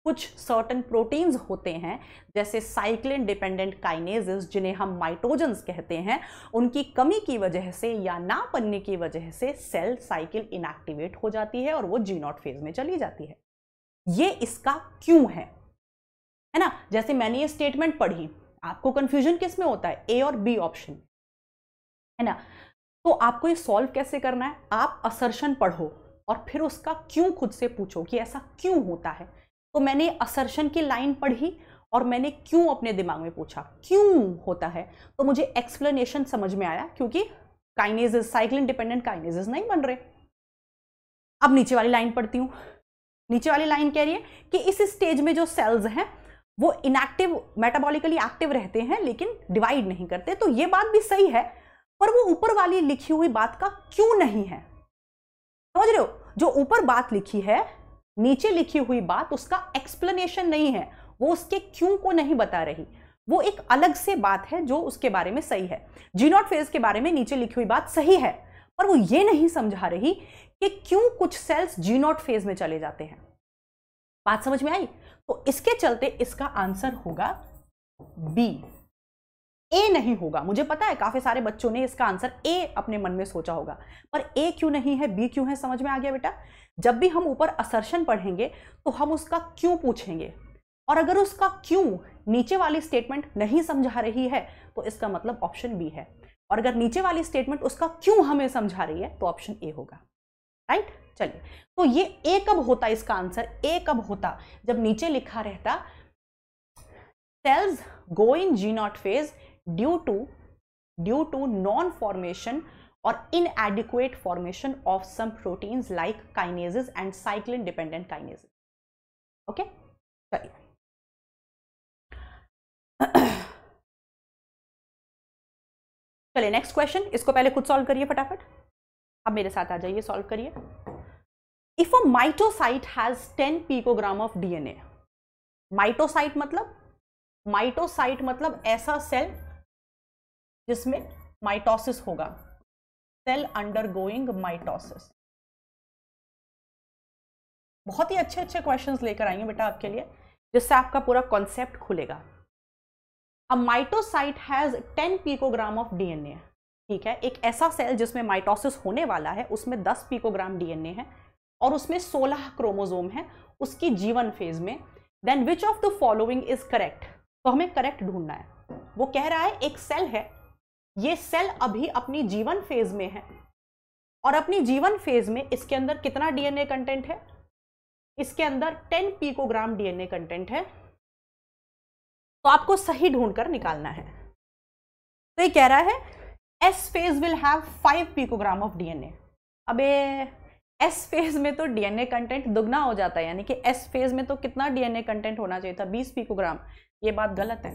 कुछ सर्टन प्रोटीन्स होते हैं जैसे साइक्लिन डिपेंडेंट काइनेजेस जिन्हें हम माइटोजन्स कहते हैं उनकी कमी की वजह से या ना बनने की वजह से सेल साइकिल इनएक्टिवेट हो जाती है और वो जीनॉट फेज में चली जाती है ये इसका क्यों है है ना जैसे मैंने ये स्टेटमेंट पढ़ी आपको कंफ्यूजन किस में होता है ए और बी ऑप्शन है ना तो आपको ये सॉल्व कैसे करना है आप असर्शन पढ़ो और फिर उसका क्यों खुद से पूछो कि ऐसा क्यों होता है तो मैंने असर्शन की लाइन पढ़ी और मैंने क्यों अपने दिमाग में पूछा क्यों होता है तो मुझे एक्सप्लेनेशन समझ में आया क्योंकि काइनेजेस साइक्लिन डिपेंडेंट काइनेजेस नहीं बन रहे अब नीचे वाली लाइन पढ़ती हूँ नीचे वाली लाइन कह रही है कि इस स्टेज में जो सेल्स हैं वो इनएक्टिव मेटाबॉलिकली एक्टिव रहते हैं लेकिन डिवाइड नहीं करते तो ये बात भी सही है पर वो ऊपर वाली लिखी हुई बात का क्यों नहीं है समझ रहे हो जो ऊपर बात लिखी है नीचे लिखी हुई बात उसका एक्सप्लेनेशन नहीं है वो उसके क्यों को नहीं बता रही वो एक अलग से बात है जो उसके बारे में सही है जीनोट फेज के बारे में नीचे लिखी हुई बात सही है पर वो ये नहीं समझा रही कि क्यों कुछ सेल्स जीनोट फेज में चले जाते हैं बात समझ में आई तो इसके चलते इसका आंसर होगा बी ए नहीं होगा मुझे पता है काफी सारे बच्चों ने इसका आंसर ए अपने मन में सोचा होगा पर ए क्यों नहीं है बी क्यों है समझ में आ गया बेटा जब भी हम ऊपर असर्शन पढ़ेंगे तो हम उसका क्यों पूछेंगे और अगर उसका क्यों नीचे वाली स्टेटमेंट नहीं समझा रही है तो इसका मतलब ऑप्शन बी है और अगर नीचे वाली स्टेटमेंट उसका क्यों हमें समझा रही है तो ऑप्शन ए होगा राइट चलिए तो ये ए कब होता इसका आंसर ए कब होता जब नीचे लिखा रहता cells go in G nought phase due to due to non formation और inadequate formation of some proteins like kinases and cyclin dependent kinases okay चलिए चलिए नेक्स्ट क्वेश्चन इसको पहले खुद सॉल्व करिए फटाफट आप मेरे साथ आ जाइए सॉल्व करिए if a mitocyte has ten picogram of DNA mitocyte मतलब माइटोसाइट मतलब ऐसा सेल जिसमें माइटोसिस होगा सेल अंडर गोइंग माइटोसिस बहुत ही अच्छे अच्छे क्वेश्चंस लेकर आएंगे बेटा आपके लिए जिससे आपका पूरा कॉन्सेप्ट खुलेगा a mitocyte has ten picogram of DNA ठीक है एक ऐसा सेल जिसमें माइटोसिस होने वाला है उसमें दस पीकोग्राम डीएनए है और उसमें सोलह क्रोमोजोम है उसकी जीवन फेज में then which of the following is correct तो हमें करेक्ट ढूंढना है वो कह रहा है एक सेल है ये सेल अभी अपनी जीवन फेज में है और अपनी जीवन फेज में इसके अंदर कितना डीएनए कंटेंट है इसके अंदर टेन पीकोग्राम डीएनए कंटेंट है तो आपको सही ढूंढकर निकालना है तो ये कह रहा है S phase will have five picogram of DNA अबे एस फेज में तो डीएनए कंटेंट दुगना हो जाता है यानी कि एस फेज में तो कितना डीएनए कंटेंट होना चाहिए था 20 पिकोग्राम ये बात गलत है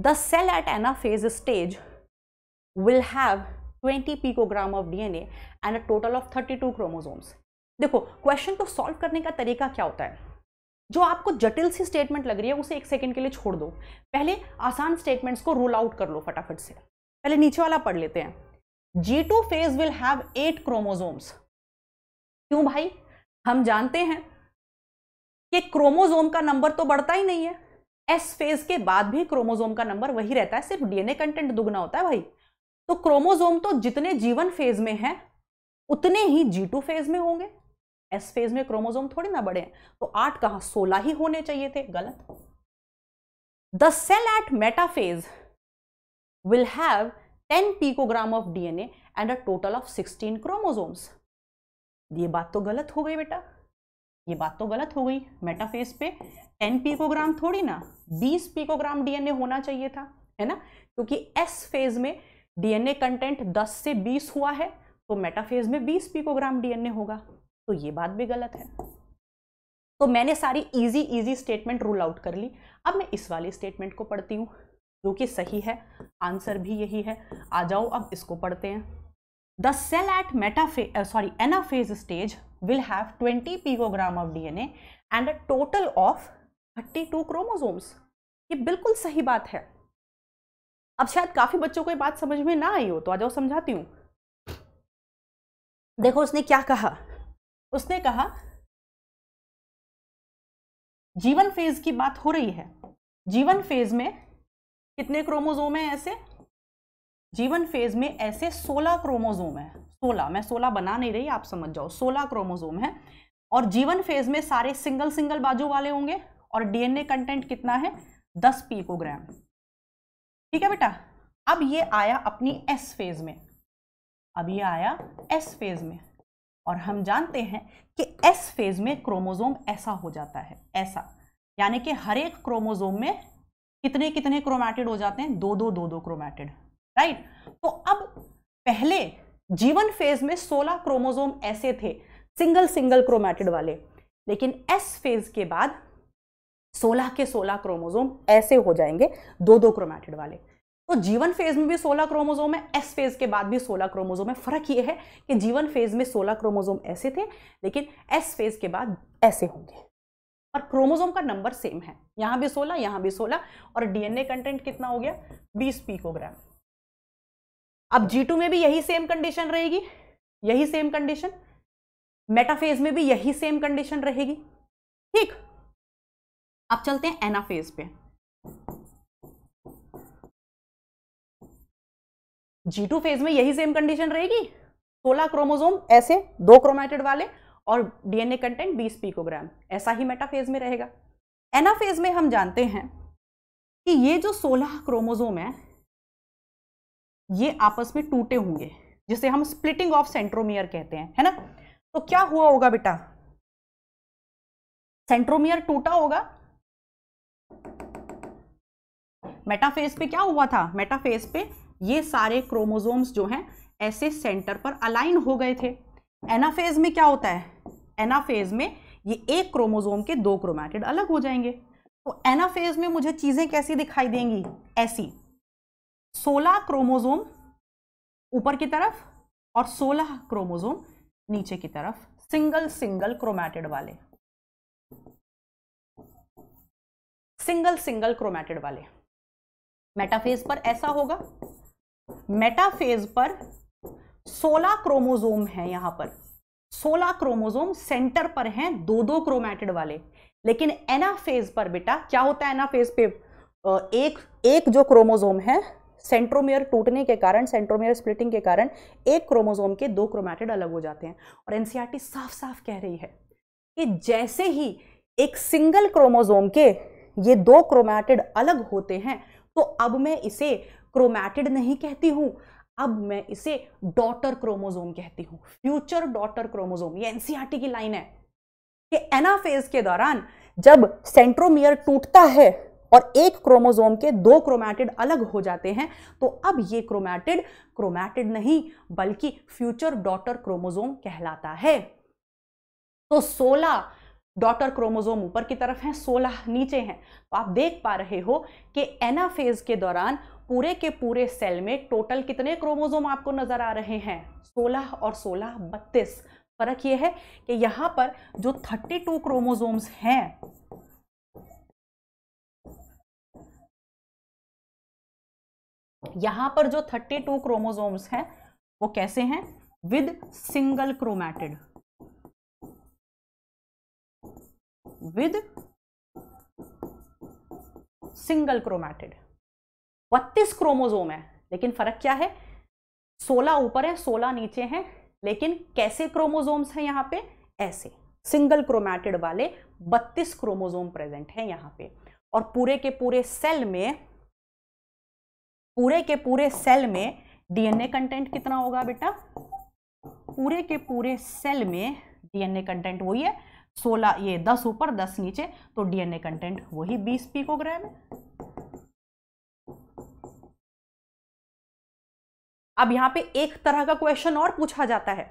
the cell at anaphase stage will have 20 picogram of DNA and a total of 32 chromosomes देखो क्वेश्चन को सॉल्व करने का तरीका क्या होता है जो आपको जटिल सी स्टेटमेंट लग रही है उसे एक सेकेंड के लिए छोड़ दो पहले आसान स्टेटमेंट्स को रूल आउट कर लो फटाफट से पहले नीचे वाला पढ़ लेते हैं G two phase will have eight chromosomes क्यों भाई हम जानते हैं कि क्रोमोजोम का नंबर तो बढ़ता ही नहीं है एस फेज के बाद भी क्रोमोजोम का नंबर वही रहता है सिर्फ डीएनए कंटेंट दुगना होता है भाई तो क्रोमोजोम तो जितने जीवन फेज में है उतने ही जी टू फेज में होंगे एस फेज में क्रोमोजोम थोड़े ना बड़े हैं तो आठ कहा सोलह ही होने चाहिए थे गलत the cell at metaphase will have ten picogram of DNA and a total of sixteen chromosomes ये बात तो गलत हो गई बेटा ये बात तो गलत हो गई मेटाफेस पे 10 पीकोग्राम थोड़ी ना 20 पीकोग्राम डीएनए होना चाहिए था है ना क्योंकि एस फेज में डीएनए कंटेंट 10 से 20 हुआ है तो मेटाफेज में 20 पीकोग्राम डीएनए होगा तो ये बात भी गलत है तो मैंने सारी easy easy statement rule out कर ली अब मैं इस वाली स्टेटमेंट को पढ़ती हूँ जो कि सही है आंसर भी यही है आ जाओ अब इसको पढ़ते हैं The cell at metaphase, uh, sorry, anaphase stage will have 20 picogram of DNA and a total of 32 chromosomes. ये बिल्कुल सही बात है अब शायद काफी बच्चों को ये बात समझ में ना आई हो तो आ जाओ समझाती हूँ देखो उसने क्या कहा उसने कहा जीवन फेज की बात हो रही है जीवन फेज में कितने क्रोमोजोम हैं ऐसे जीवन फेज में ऐसे 16 क्रोमोजोम है 16 मैं 16 बना नहीं रही आप समझ जाओ 16 क्रोमोजोम है और जीवन फेज में सारे सिंगल सिंगल बाजू वाले होंगे और डीएनए कंटेंट कितना है 10 पीकोग्राम ठीक है बेटा अब ये आया अपनी एस फेज में अब ये आया एस फेज में और हम जानते हैं कि एस फेज में क्रोमोजोम ऐसा हो जाता है ऐसा यानी कि हर एक क्रोमोजोम में कितने कितने क्रोमैटिड हो जाते हैं दो दो दो दो क्रोमैटिड राइट तो अब पहले जीवन फेज में 16 क्रोमोसोम ऐसे थे सिंगल सिंगल क्रोमैटिड वाले लेकिन एस फेज के बाद 16 के 16 क्रोमोसोम ऐसे हो जाएंगे दो दो क्रोमैटिड वाले तो जीवन फेज में भी 16 क्रोमोसोम है एस फेज के बाद भी 16 क्रोमोसोम है फर्क ये है कि जीवन फेज में 16 क्रोमोसोम ऐसे थे लेकिन एस फेज के बाद ऐसे होंगे और क्रोमोसोम का नंबर सेम है यहां भी 16 यहां भी 16 और डीएनए कंटेंट कितना हो गया 20 पीकोग्राम अब जी टू में भी यही सेम कंडीशन रहेगी यही सेम कंडीशन मेटाफेज में भी यही सेम कंडीशन रहेगी ठीक अब चलते हैं एनाफेज पे जी टू फेज में यही सेम कंडीशन रहेगी सोलह क्रोमोजोम ऐसे दो क्रोमेटेड वाले और डीएनए कंटेंट 20 पीकोग्राम ऐसा ही मेटाफेज में रहेगा एनाफेज में हम जानते हैं कि ये जो सोलह क्रोमोजोम है ये आपस में टूटे होंगे जिसे हम स्प्लिटिंग ऑफ सेंट्रोमियर कहते हैं है ना तो क्या हुआ होगा बेटा सेंट्रोमियर टूटा होगा मेटाफेज पे क्या हुआ था मेटाफेज पे ये सारे क्रोमोसोम्स जो हैं ऐसे सेंटर पर अलाइन हो गए थे एनाफेज में क्या होता है एनाफेज में ये एक क्रोमोसोम के दो क्रोमैटिड अलग हो जाएंगे तो एनाफेज में मुझे चीज़ें कैसी दिखाई देंगी ऐसी सोलह क्रोमोजोम ऊपर की तरफ और सोलह क्रोमोजोम नीचे की तरफ सिंगल सिंगल क्रोमैटेड वाले सिंगल सिंगल क्रोमैटेड वाले मेटाफेज पर ऐसा होगा मेटाफेज पर 16 क्रोमोजोम हैं यहां पर 16 क्रोमोजोम सेंटर पर हैं दो दो क्रोमैटेड वाले लेकिन एनाफेज पर बेटा क्या होता है एनाफेज पे एक एक जो क्रोमोजोम है सेंट्रोमियर टूटने के कारण सेंट्रोमियर स्प्लिटिंग के कारण एक क्रोमोजोम के दो क्रोमैटिड अलग हो जाते हैं और एनसीईआरटी साफ साफ कह रही है कि जैसे ही एक सिंगल क्रोमोजोम के ये दो क्रोमैटिड अलग होते हैं तो अब मैं इसे क्रोमैटिड नहीं कहती हूँ अब मैं इसे डॉटर क्रोमोजोम कहती हूँ फ्यूचर डॉटर क्रोमोजोम ये एनसीईआरटी की लाइन है कि एनाफेज के दौरान जब सेंट्रोमियर टूटता है और एक क्रोमोजोम के दो क्रोमैटिड अलग हो जाते हैं तो अब ये क्रोमैटिड क्रोमैटिड नहीं बल्कि फ्यूचर डॉटर क्रोमोजोम कहलाता है तो 16 डॉटर क्रोमोजोम ऊपर की तरफ हैं 16 नीचे हैं तो आप देख पा रहे हो कि एनाफेज के दौरान पूरे के पूरे सेल में टोटल कितने क्रोमोजोम आपको नजर आ रहे हैं 16 और 16 बत्तीस फर्क ये है कि यहाँ पर जो 32 क्रोमोजोम्स हैं यहां पर जो थर्टी टू क्रोमोजोम्स हैं वो कैसे हैं with single chromatid with single chromatid बत्तीस क्रोमोजोम है लेकिन फर्क क्या है सोलह ऊपर है सोलह नीचे हैं लेकिन कैसे क्रोमोजोम्स हैं यहां पे ऐसे सिंगल क्रोमैटिड वाले बत्तीस क्रोमोजोम प्रेजेंट हैं यहां पे और पूरे के पूरे सेल में पूरे के पूरे सेल में डीएनए कंटेंट कितना होगा बेटा पूरे के पूरे सेल में डीएनए कंटेंट वही है सोलह ये दस ऊपर दस नीचे तो डीएनए कंटेंट वही बीस पीकोग्राम है अब यहां पे एक तरह का क्वेश्चन और पूछा जाता है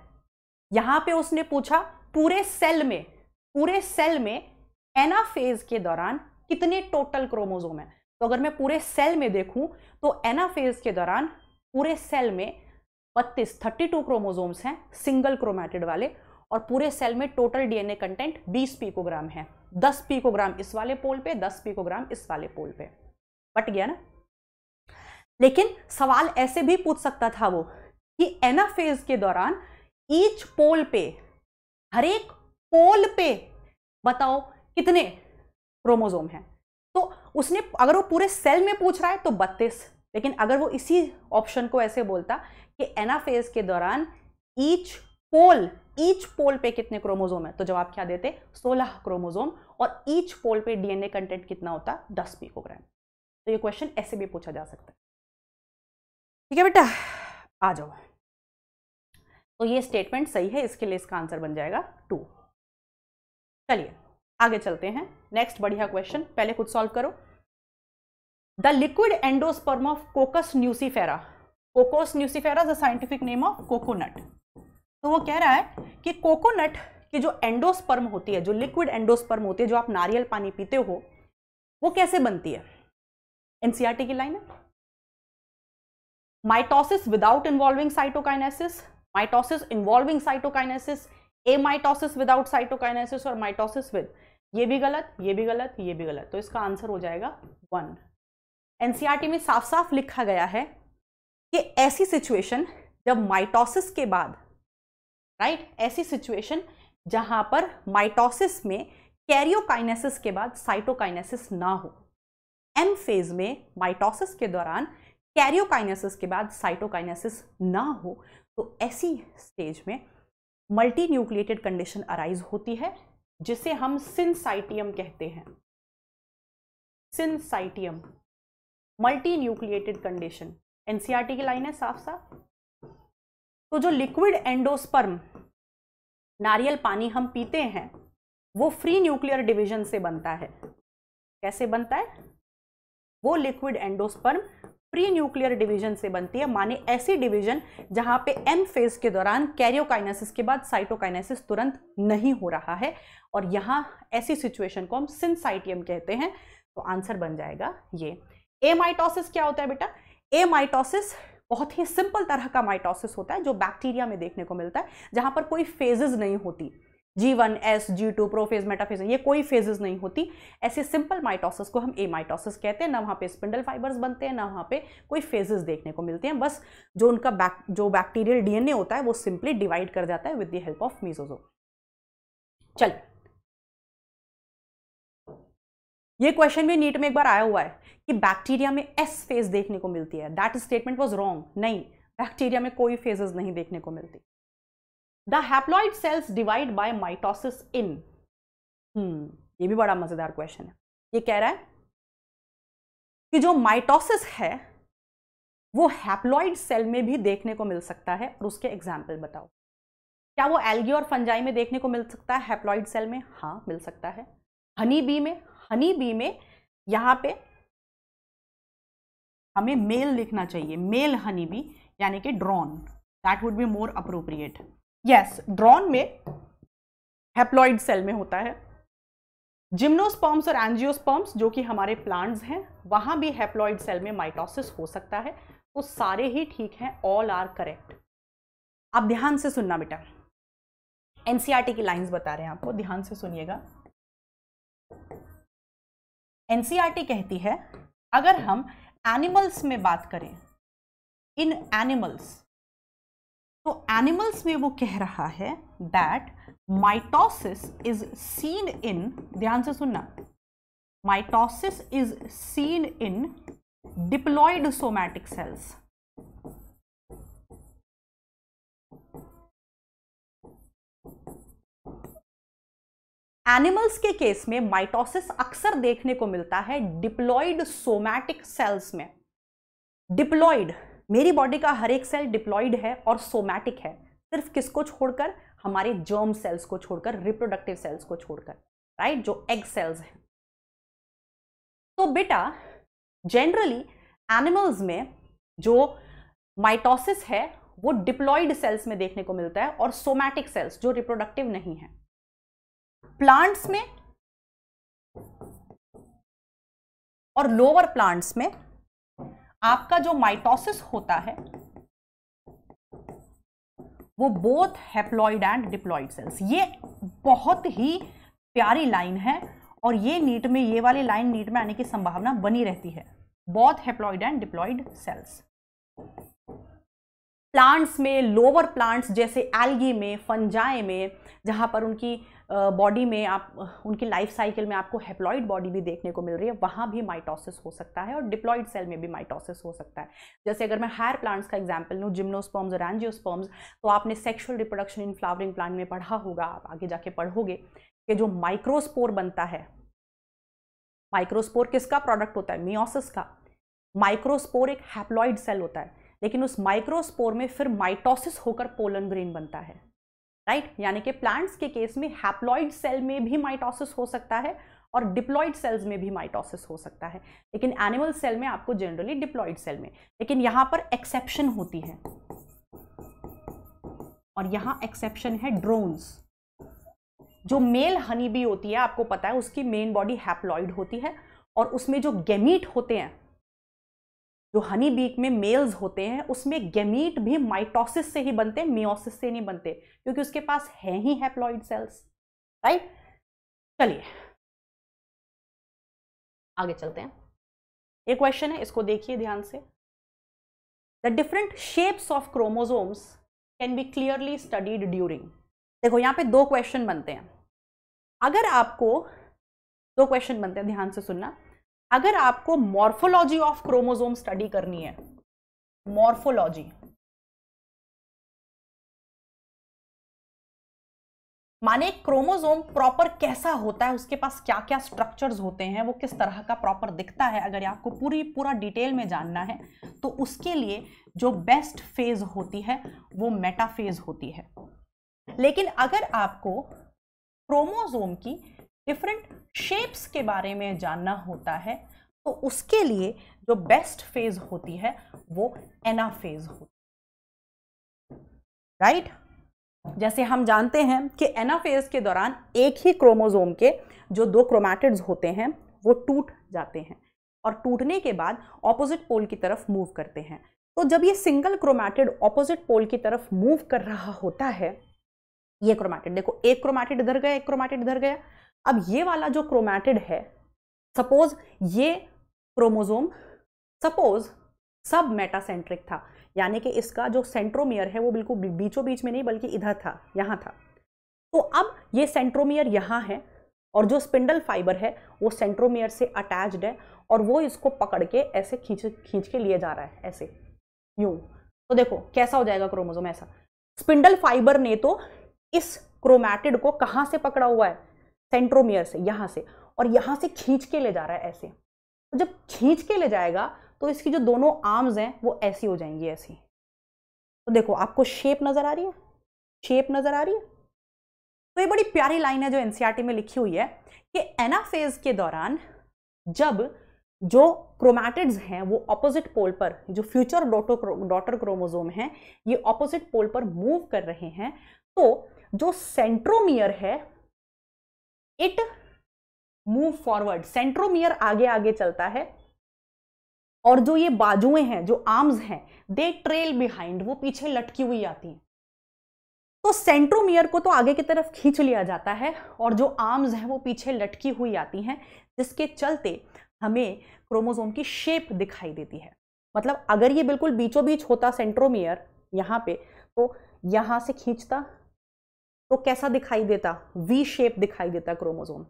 यहां पे उसने पूछा पूरे सेल में पूरे सेल में एनाफेज के दौरान कितने टोटल क्रोमोजोम है तो अगर मैं पूरे सेल में देखूं तो एनाफेज के दौरान पूरे सेल में बत्तीस थर्टी टू क्रोमोजोम्स हैं सिंगल क्रोमेटेड वाले और पूरे सेल में टोटल डीएनए कंटेंट 20 पीकोग्राम है 10 पीकोग्राम इस वाले पोल पे 10 पीकोग्राम इस वाले पोल पे बट गया ना लेकिन सवाल ऐसे भी पूछ सकता था वो कि एनाफेज के दौरान ईच पोल पे हर एक पोल पे बताओ कितने क्रोमोजोम हैं तो उसने अगर वो पूरे सेल में पूछ रहा है तो बत्तीस लेकिन अगर वो इसी ऑप्शन को ऐसे बोलता कि एनाफेज के दौरान ईच पोल ईच पोल पे कितने क्रोमोजोम है तो जवाब क्या देते 16 क्रोमोजोम और ईच पोल पे डीएनए कंटेंट कितना होता 10 पीकोग्राम तो ये क्वेश्चन ऐसे भी पूछा जा सकता है ठीक है बेटा आ जाओ तो ये स्टेटमेंट सही है इसके लिए इसका आंसर बन जाएगा टू चलिए आगे चलते हैं नेक्स्ट बढ़िया क्वेश्चन पहले खुद सॉल्व करो the liquid endosperm of cocos nucifera cocos nucifera scientific name of coconut तो वो कह रहा है कि कोकोनट की जो एंडोस्पर्म होती है जो लिक्विड एंडोस्पर्म होती है जो आप नारियल पानी पीते हो वो कैसे बनती है एनसीआरटी e की लाइन है mitosis without involving cytokinesis mitosis involving cytokinesis amitosis without cytokinesis और माइटोसिस विद ये भी गलत ये भी गलत ये भी गलत तो इसका आंसर हो जाएगा वन एनसीईआरटी में साफ साफ लिखा गया है कि ऐसी सिचुएशन जब माइटोसिस के बाद राइट ऐसी सिचुएशन जहां पर माइटोसिस में कैरियोकाइनेसिस के बाद साइटोकाइनेसिस ना हो एम फेज में माइटोसिस के दौरान कैरियोकाइनेसिस के बाद साइटोकाइनेसिस ना हो तो ऐसी स्टेज में मल्टी न्यूक्लिएटेड कंडीशन अराइज होती है जिसे हम सिंसाइटियम कहते हैं syncytium multi nucleated condition NCERT की लाइन है साफ साफ तो जो लिक्विड एंडोस्पर्म नारियल पानी हम पीते हैं वो फ्री न्यूक्लियर डिवीजन से बनता है कैसे बनता है वो liquid endosperm pre nuclear division से बनती है माने ऐसी डिवीजन जहां पे एम फेज के दौरान कैरियोकाइनेसिस के बाद साइटोकाइनेसिस तुरंत नहीं हो रहा है और यहां ऐसी सिचुएशन को हम सिंसाइटियम कहते हैं तो आंसर बन जाएगा ये ए माइटोसिस क्या होता है बेटा ए माइटोसिस बहुत ही सिंपल तरह का माइटोसिस होता है जो बैक्टीरिया में देखने को मिलता है जहां पर कोई फेजेस नहीं होती G one S G two prophase metaphase ये कोई फेजेस नहीं होती ऐसे सिंपल माइटोसिस को हम ए माइटोसिस कहते हैं ना वहाँ पे स्पिंडल फाइबर्स बनते हैं ना वहाँ पे कोई फेजेस देखने को मिलते हैं बस जो उनका बैक जो बैक्टीरियल डीएनए होता है वो सिंपली डिवाइड कर जाता है with the help of mesosome चल ये क्वेश्चन भी नीट में एक बार आया हुआ है कि बैक्टीरिया में एस फेज देखने को मिलती है दैट स्टेटमेंट वॉज रॉन्ग नहीं बैक्टीरिया में कोई फेजेस नहीं देखने को मिलती the haploid cells divide by mitosis in ये भी बड़ा मजेदार क्वेश्चन है ये कह रहा है कि जो माइटोसिस है वो हैप्लॉइड सेल में भी देखने को मिल सकता है और उसके एग्जाम्पल बताओ क्या वो एल्गी और फंजाई में देखने को मिल सकता है हैप्लॉइड सेल में हाँ मिल सकता है हनी बी में हनी बी में यहाँ पे हमें मेल लिखना चाहिए मेल हनी बी यानी कि drone that would be more appropriate yes drone में हेप्लॉइड सेल में होता है जिम्नोस्पॉम्स और एंजियोस्पॉम्स जो कि हमारे प्लांट्स हैं वहां भी हेप्लॉइड सेल में माइटोसिस हो सकता है तो सारे ही ठीक हैं ऑल आर करेक्ट आप ध्यान से सुनना बेटा एनसीईआरटी e की लाइंस बता रहे हैं आपको ध्यान से सुनिएगा एनसीईआरटी e कहती है अगर हम एनिमल्स में बात करें इन एनिमल्स तो एनिमल्स में वो कह रहा है that mitosis is seen in ध्यान से सुनना mitosis is seen in diploid somatic cells animals के केस में माइटोसिस अक्सर देखने को मिलता है डिप्लॉइड सोमैटिक सेल्स में डिप्लॉयड मेरी बॉडी का हर एक सेल डिप्लॉइड है और सोमैटिक है सिर्फ किसको छोड़कर हमारे जर्म सेल्स को छोड़कर रिप्रोडक्टिव सेल्स को छोड़कर राइट जो एग सेल्स हैं तो बेटा जनरली एनिमल्स में जो माइटोसिस है वो डिप्लॉयड सेल्स में देखने को मिलता है और सोमैटिक सेल्स जो रिप्रोडक्टिव नहीं है प्लांट्स में और लोअर प्लांट्स में आपका जो माइटोसिस होता है वो both haploid and diploid cells ये बहुत ही प्यारी लाइन है और ये नीट में ये वाली लाइन नीट में आने की संभावना बनी रहती है both haploid and diploid cells plants में लोअर प्लांट्स जैसे एल्गी में फंजाए में जहाँ पर उनकी बॉडी में आप उनकी लाइफ साइकिल में आपको हेप्लॉइड बॉडी भी देखने को मिल रही है वहाँ भी माइटोसिस हो सकता है और डिप्लॉइड सेल में भी माइटोसिस हो सकता है जैसे अगर मैं हायर प्लांट्स का एग्जाम्पल लूँ जिम्नोस्पर्म्स और एनजियोस्पर्म्स तो आपने sexual reproduction in flowering plant में पढ़ा होगा आप आगे जाके पढ़ोगे कि जो माइक्रोस्पोर बनता है माइक्रोस्पोर किसका प्रोडक्ट होता है मियोसिस का माइक्रोस्पोर एक हैप्लॉइड सेल होता है लेकिन उस माइक्रोस्पोर में फिर माइटोसिस होकर पोलन ग्रेन बनता है राइट यानी कि प्लांट्स के केस में हैप्लॉइड सेल में भी माइटोसिस हो सकता है और डिप्लॉइड सेल्स में भी माइटोसिस हो सकता है लेकिन एनिमल सेल में आपको जनरली डिप्लॉइड सेल में लेकिन यहां पर एक्सेप्शन होती है और यहां एक्सेप्शन है ड्रोन्स जो मेल हनी भी होती है आपको पता है उसकी मेन बॉडी हैप्लॉइड होती है और उसमें जो गेमीट होते हैं जो हनी बीक में मेल्स होते हैं उसमें गेमीट भी माइटोसिस से ही बनते हैं मियोसिस से नहीं बनते क्योंकि उसके पास है ही हैप्लॉइड सेल्स राइट चलिए आगे चलते हैं एक क्वेश्चन है इसको देखिए ध्यान से the different shapes of chromosomes can be clearly studied during देखो यहाँ पे दो क्वेश्चन बनते हैं अगर आपको दो क्वेश्चन बनते हैं ध्यान से सुनना अगर आपको मॉर्फोलॉजी ऑफ क्रोमोजोम स्टडी करनी है मॉर्फोलॉजी माने क्रोमोजोम प्रॉपर कैसा होता है उसके पास क्या क्या स्ट्रक्चर्स होते हैं वो किस तरह का प्रॉपर दिखता है अगर आपको पूरी पूरा डिटेल में जानना है तो उसके लिए जो बेस्ट फेज होती है वो मेटाफेज होती है लेकिन अगर आपको क्रोमोजोम की डिफरेंट शेप्स के बारे में जानना होता है तो उसके लिए जो बेस्ट फेज होती है वो एना फेज होती है राइट जैसे हम जानते हैं कि एना फेज के दौरान एक ही क्रोमोजोम के जो दो क्रोमैटिड्स होते हैं वो टूट जाते हैं और टूटने के बाद ऑपोजिट पोल की तरफ मूव करते हैं तो जब ये सिंगल क्रोमैटिड ऑपोजिट पोल की तरफ मूव कर रहा होता है ये क्रोमैटिड देखो एक क्रोमैटिड इधर गया एक क्रोमैटिड इधर गया अब ये वाला जो क्रोमैटिड है सपोज ये क्रोमोजोम सपोज सब मेटासेंट्रिक था यानी कि इसका जो सेंट्रोमियर है वो बिल्कुल बीचों बीच में नहीं बल्कि इधर था यहाँ था तो अब ये सेंट्रोमियर यहाँ है और जो स्पिंडल फाइबर है वो सेंट्रोमियर से अटैच्ड है और वो इसको पकड़ के ऐसे खींच खींच के लिए जा रहा है ऐसे यूं तो देखो कैसा हो जाएगा क्रोमोजोम ऐसा स्पिंडल फाइबर ने तो इस क्रोमैटिड को कहाँ से पकड़ा हुआ है सेंट्रोमियर से यहाँ से और यहाँ से खींच के ले जा रहा है ऐसे तो जब खींच के ले जाएगा तो इसकी जो दोनों आर्म्स हैं वो ऐसी हो जाएंगी ऐसी तो देखो आपको शेप नज़र आ रही है शेप नज़र आ रही है तो ये बड़ी प्यारी लाइन है जो एनसीआरटी e में लिखी हुई है कि एनाफेज के दौरान जब जो क्रोमैटिड्स हैं वो ऑपोजिट पोल पर जो फ्यूचर डॉटो डॉटर क्रोमोजोम हैं ये ऑपोजिट पोल पर मूव कर रहे हैं तो जो सेंट्रोमियर है इट मूव फॉरवर्ड सेंट्रोमियर आगे आगे चलता है और जो ये बाजुएं हैं जो आर्म्स हैं दे ट्रेल बिहाइंड वो पीछे लटकी हुई आती हैं तो सेंट्रोमियर को तो आगे की तरफ खींच लिया जाता है और जो आर्म्स हैं वो पीछे लटकी हुई आती हैं जिसके चलते हमें क्रोमोसोम की शेप दिखाई देती है मतलब अगर ये बिल्कुल बीचों बीच होता सेंट्रोमियर यहाँ पे तो यहाँ से खींचता तो कैसा दिखाई देता वी शेप दिखाई देता क्रोमोजोम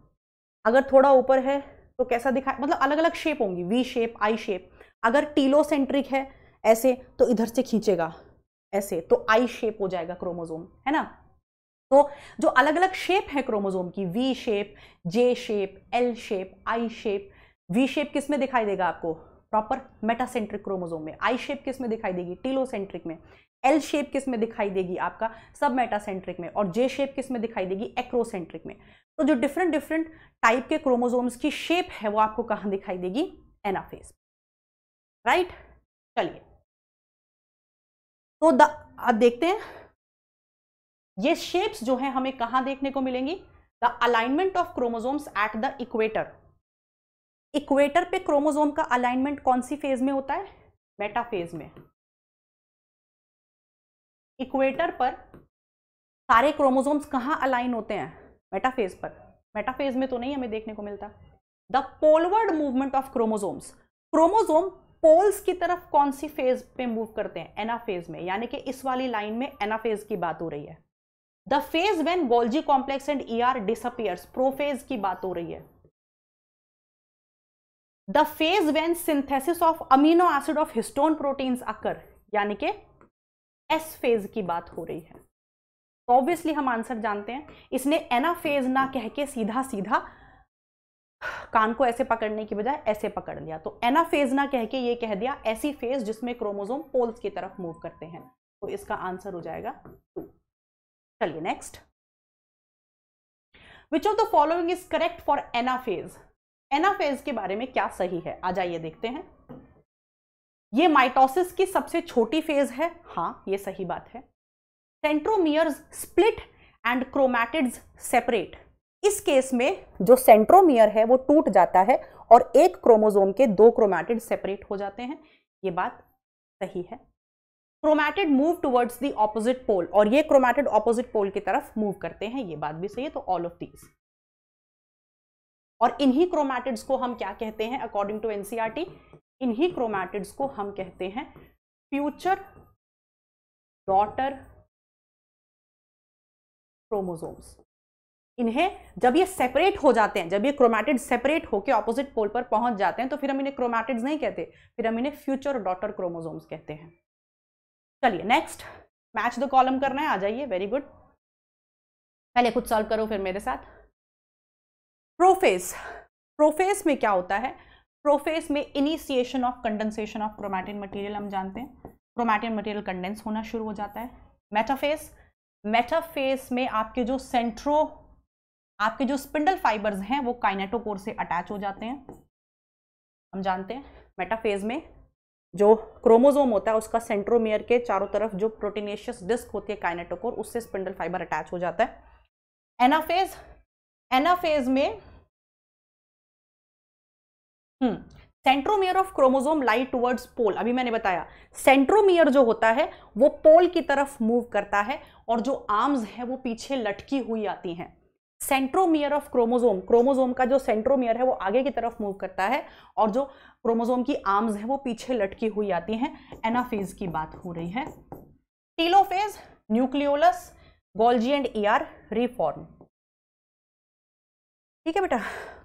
अगर थोड़ा ऊपर है तो कैसा दिखाई मतलब अलग अलग शेप होंगी वी शेप आई शेप अगर टीलोसेंट्रिक है ऐसे तो इधर से खींचेगा ऐसे तो आई शेप हो जाएगा क्रोमोजोम है ना तो जो अलग अलग शेप है क्रोमोजोम की V shape J shape L shape I shape V shape किस में दिखाई देगा आपको प्रॉपर मेटासेंट्रिक क्रोमोजोम में आई शेप किस में दिखाई देगी टीलोसेंट्रिक में एल शेप किस में दिखाई देगी आपका सब मेटासेंट्रिक में और जे शेप किस में दिखाई देगी एक्रोसेंट्रिक में तो जो डिफरेंट डिफरेंट टाइप के क्रोमोजोम्स की शेप है वो आपको कहाँ दिखाई देगी एनाफेज राइट चलिए तो द देखते हैं ये शेप्स जो है हमें कहाँ देखने को मिलेंगी the alignment of chromosomes at the equator equator पे क्रोमोसोम का अलाइनमेंट कौन सी फेज में होता है बेटा फेज में इक्वेटर पर सारे क्रोमोसोम्स कहाँ अलाइन होते हैं बेटा फेज पर बेटा फेज में तो नहीं हमें देखने को मिलता the poleward movement of chromosomes chromosome poles की तरफ कौन सी फेज पे मूव करते हैं एना फेज में यानी कि इस वाली लाइन में एना फेज की बात हो रही है the phase when Golgi complex and E R disappears prophase की बात हो रही है the phase when synthesis of amino acid of histone protein occur यानी कि एस फेज की बात हो रही है ऑब्वियसली तो हम आंसर जानते हैं इसने एना फेज ना कह के सीधा सीधा कान को ऐसे पकड़ने की बजाय ऐसे पकड़ लिया तो एना फेज ना कह के ये कह दिया ऐसी फेज जिसमें क्रोमोजोम पोल्स की तरफ मूव करते हैं तो इसका आंसर हो जाएगा टू चलिए next which of the following is correct for anaphase anaphase के बारे में क्या सही है आ जाइए देखते हैं ये माइटोसिस की सबसे छोटी फेज है हाँ ये सही बात है centromeres split and chromatids separate इस केस में जो सेंट्रोमियर है वो टूट जाता है और एक क्रोमोजोम के दो क्रोमैटिड सेपरेट हो जाते हैं ये बात सही है chromatid move towards the opposite pole और ये क्रोमैटिड ऑपोजिट पोल की तरफ मूव करते हैं ये बात भी सही है तो ऑल ऑफ दीज और इन्हीं क्रोमैटिड्स को हम क्या कहते हैं अकॉर्डिंग टू एनसीईआरटी इन्हीं क्रोमैटिड्स को हम कहते हैं फ्यूचर डॉटर क्रोमोसोम्स इन्हें जब ये सेपरेट हो जाते हैं जब ये क्रोमैटिड सेपरेट होकर ऑपोजिट पोल पर पहुंच जाते हैं तो फिर हम इन्हें क्रोमैटिड्स नहीं कहते फिर हम इन्हें फ्यूचर डॉटर क्रोमोसोम्स कहते हैं चलिए नेक्स्ट मैच द कॉलम करना है आ जाइए वेरी गुड पहले खुद सॉल्व करो फिर मेरे साथ प्रोफेस प्रोफेस में क्या होता है प्रोफेस में initiation of condensation of chromatin material हम जानते हैं क्रोमैटिन मटेरियल कंडेंस होना शुरू हो जाता है मेटाफेस मेटाफेस में आपके जो सेंट्रो आपके जो स्पिंडल फाइबर्स हैं वो काइनेटोकोर से अटैच हो जाते हैं हम जानते हैं मेटाफेज में जो क्रोमोजोम होता है उसका सेंट्रोमेयर के चारों तरफ जो प्रोटीनेशियस डिस्क होती है काइनेटोकोर उससे स्पिंडल फाइबर अटैच हो जाता है एनाफेज एनाफेज में centromere of chromosome light towards pole अभी मैंने बताया सेंट्रोमियर जो होता है वो पोल की तरफ मूव करता है और जो आर्म्स है वो पीछे लटकी हुई आती हैं सेंट्रोमियर ऑफ क्रोमोजोम क्रोमोजोम का जो सेंट्रोमियर है वो आगे की तरफ मूव करता है और जो क्रोमोजोम की आर्म्स है वो पीछे लटकी हुई आती हैं एनाफेज की बात हो रही है telophase nucleolus Golgi and ER reform ठीक है बेटा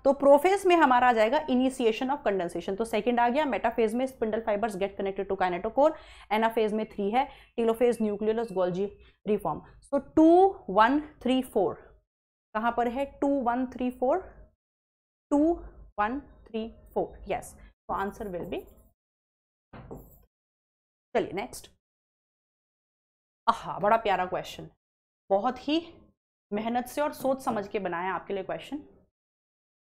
तो प्रोफेज में हमारा आ जाएगा इनिशिएशन ऑफ कंडेंसेशन तो सेकंड आ गया मेटाफेज में spindle fibres get connected to kinetochore anaphase में थ्री है telophase nucleolus Golgi reform so two one three four कहाँ पर है two one three four two one three four yes तो आंसर विल बी चलिए नेक्स्ट हा बड़ा प्यारा क्वेश्चन बहुत ही मेहनत से और सोच समझ के बनाया आपके लिए क्वेश्चन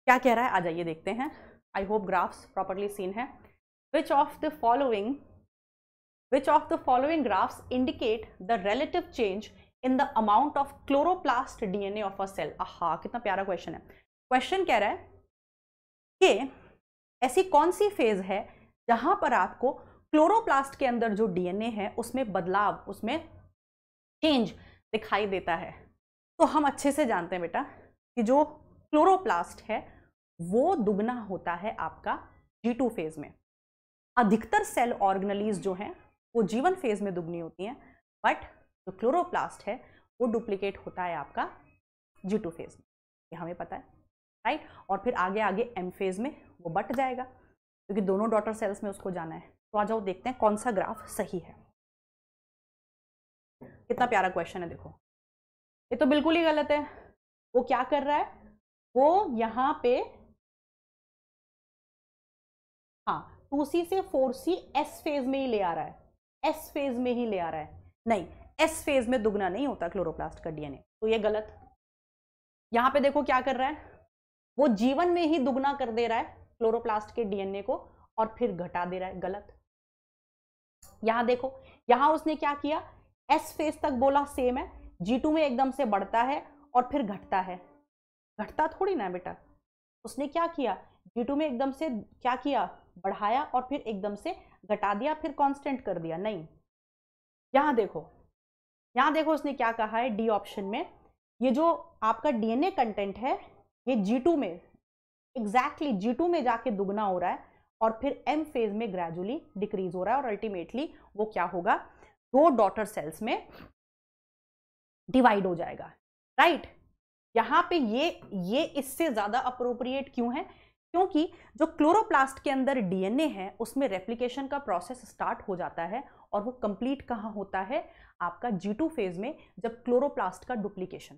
क्या कह रहा है आ जाइए देखते हैं I hope graphs properly seen है which of the following which of the following graphs indicate the relative change in the amount of chloroplast DNA of a cell हा कितना प्यारा क्वेश्चन है क्वेश्चन कह रहा है कि ऐसी कौन सी फेज है जहां पर आपको क्लोरोप्लास्ट के अंदर जो डीएनए है उसमें बदलाव उसमें चेंज दिखाई देता है तो हम अच्छे से जानते हैं बेटा कि जो क्लोरोप्लास्ट है वो दुगना होता है आपका जी टू फेज में अधिकतर सेल ऑर्गनलीज जो हैं वो जीवन फेज में दुगनी होती हैं बट जो क्लोरोप्लास्ट है वो डुप्लीकेट होता है आपका जी टू फेज में ये हमें पता है राइट और फिर आगे आगे एम फेज में वो बट जाएगा क्योंकि दोनों डॉटर सेल्स में उसको जाना है तो आ जाओ देखते हैं कौन सा ग्राफ सही है कितना प्यारा क्वेश्चन है देखो ये तो बिल्कुल ही गलत है वो क्या कर रहा है वो यहाँ पे हाँ टू तो सी से फोर सी एस फेज में ही ले आ रहा है एस फेज में ही ले आ रहा है नहीं एस फेज में दुगना नहीं होता क्लोरोप्लास्ट का डीएनए तो ये गलत यहाँ पे देखो क्या कर रहा है वो जीवन में ही दुगना कर दे रहा है क्लोरोप्लास्ट के डीएनए को और फिर घटा दे रहा है गलत यहां देखो यहां उसने क्या किया एस फेज तक बोला सेम है जी टू में एकदम से बढ़ता है और फिर घटता है घटता थोड़ी ना बेटा उसने क्या किया जी में एकदम से क्या किया बढ़ाया और फिर एकदम से घटा दिया फिर कांस्टेंट कर दिया नहीं यहाँ देखो यहाँ देखो उसने क्या कहा है डी ऑप्शन में ये जो आपका डीएनए कंटेंट है ये जी टू में एग्जैक्टली exactly जी टू में जाके दुगना हो रहा है और फिर एम फेज में ग्रेजुअली डिक्रीज हो रहा है और अल्टीमेटली वो क्या होगा दो डॉटर सेल्स में डिवाइड हो जाएगा राइट right? यहाँ पे ये ये इससे ज़्यादा अप्रोप्रिएट क्यों है क्योंकि जो क्लोरोप्लास्ट के अंदर डीएनए है उसमें रेप्लिकेशन का प्रोसेस स्टार्ट हो जाता है और वो कंप्लीट कहाँ होता है आपका जी टू फेज में जब क्लोरोप्लास्ट का डुप्लीकेशन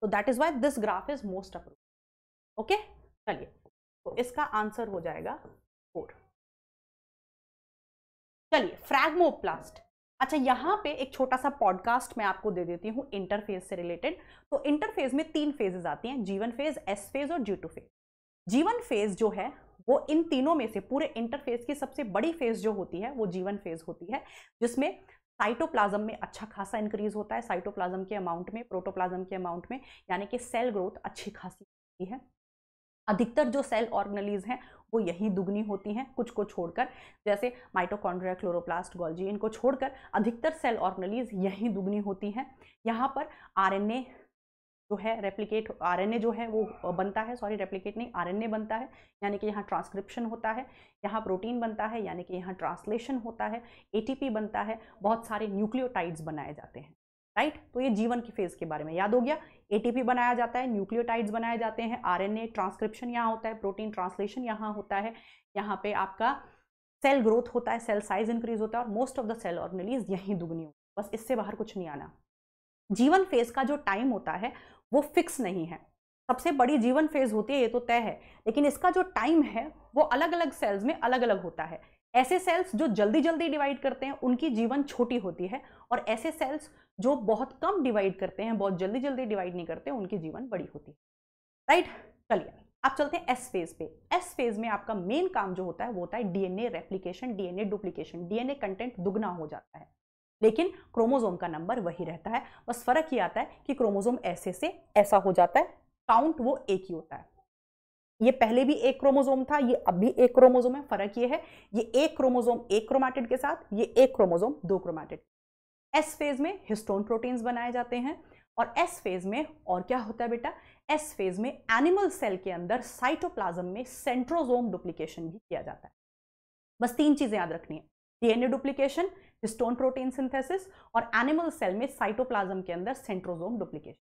तो that is why this graph is most approve okay चलिए तो इसका आंसर हो जाएगा फोर चलिए फ्रैगमोप्लास्ट अच्छा यहाँ पे एक छोटा सा पॉडकास्ट मैं आपको दे देती हूँ इंटरफेज से रिलेटेड तो इंटरफेज में तीन फेजेज आती हैं जीवन फेज एस फेज और G two phase G one phase जो है वो इन तीनों में से पूरे इंटरफेज की सबसे बड़ी फेज जो होती है वो जीवन फेज होती है जिसमें साइटोप्लाज्म में अच्छा खासा इंक्रीज होता है साइटोप्लाज्म के अमाउंट में प्रोटोप्लाज्म के अमाउंट में यानी कि सेल ग्रोथ अच्छी खासी होती है अधिकतर जो सेल ऑर्गनलीज हैं वो यही दुगनी होती हैं कुछ को छोड़कर जैसे माइटोकॉन्ड्रिया क्लोरोप्लास्ट गोल्जी इनको छोड़कर अधिकतर सेल ऑर्गनलीज यही दुगनी होती हैं यहाँ पर आरएनए जो है रेप्लिकेट आरएनए जो है वो बनता है सॉरी रेप्लिकेट नहीं आरएनए बनता है यानी कि यहाँ ट्रांसक्रिप्शन होता है यहाँ प्रोटीन बनता है यानी कि यहाँ ट्रांसलेशन होता है ए बनता है बहुत सारे न्यूक्लियोटाइड्स बनाए जाते हैं राइट तो ये जीवन की फेज के बारे में याद हो गया एटीपी बनाया जाता है न्यूक्लियोटाइड्स बनाए जाते हैं आरएनए ट्रांसक्रिप्शन यहाँ होता है प्रोटीन ट्रांसलेशन यहाँ होता है यहाँ पे आपका सेल ग्रोथ होता है सेल साइज इंक्रीज होता है और most of the cell organelles यहीं दुगनी होती है बस इससे बाहर कुछ नहीं आना जीवन फेज का जो टाइम होता है वो फिक्स नहीं है सबसे बड़ी जीवन फेज होती है ये तो तय है लेकिन इसका जो टाइम है वो अलग अलग सेल्स में अलग अलग होता है ऐसे सेल्स जो जल्दी जल्दी डिवाइड करते हैं उनकी जीवन छोटी होती है और ऐसे सेल्स जो बहुत कम डिवाइड करते हैं बहुत जल्दी जल्दी डिवाइड नहीं करते उनकी जीवन बड़ी होती है राइट चलिए आप चलते हैं एस फेज पे एस फेज में आपका मेन काम जो होता है वो होता है DNA replication DNA duplication DNA content दुगना हो जाता है लेकिन क्रोमोजोम का नंबर वही रहता है बस फर्क ये आता है कि क्रोमोजोम ऐसे से ऐसा हो जाता है काउंट वो एक ही होता है ये पहले भी एक क्रोमोजोम था ये अब भी एक क्रोमोजोम है फर्क ये है ये एक क्रोमोजोम एक क्रोमैटिड के साथ ये एक क्रोमोजोम दो क्रोमैटिड एस फेज में हिस्टोन प्रोटीन्स बनाए जाते हैं और एस फेज में और क्या होता है बेटा एस फेज में एनिमल सेल के अंदर साइटोप्लाज्म में सेंट्रोजोम डुप्लीकेशन भी किया जाता है बस तीन चीजें याद रखनी है DNA duplication histone protein synthesis और एनिमल सेल में साइटोप्लाज्म के अंदर सेंट्रोजोम डुप्लीकेशन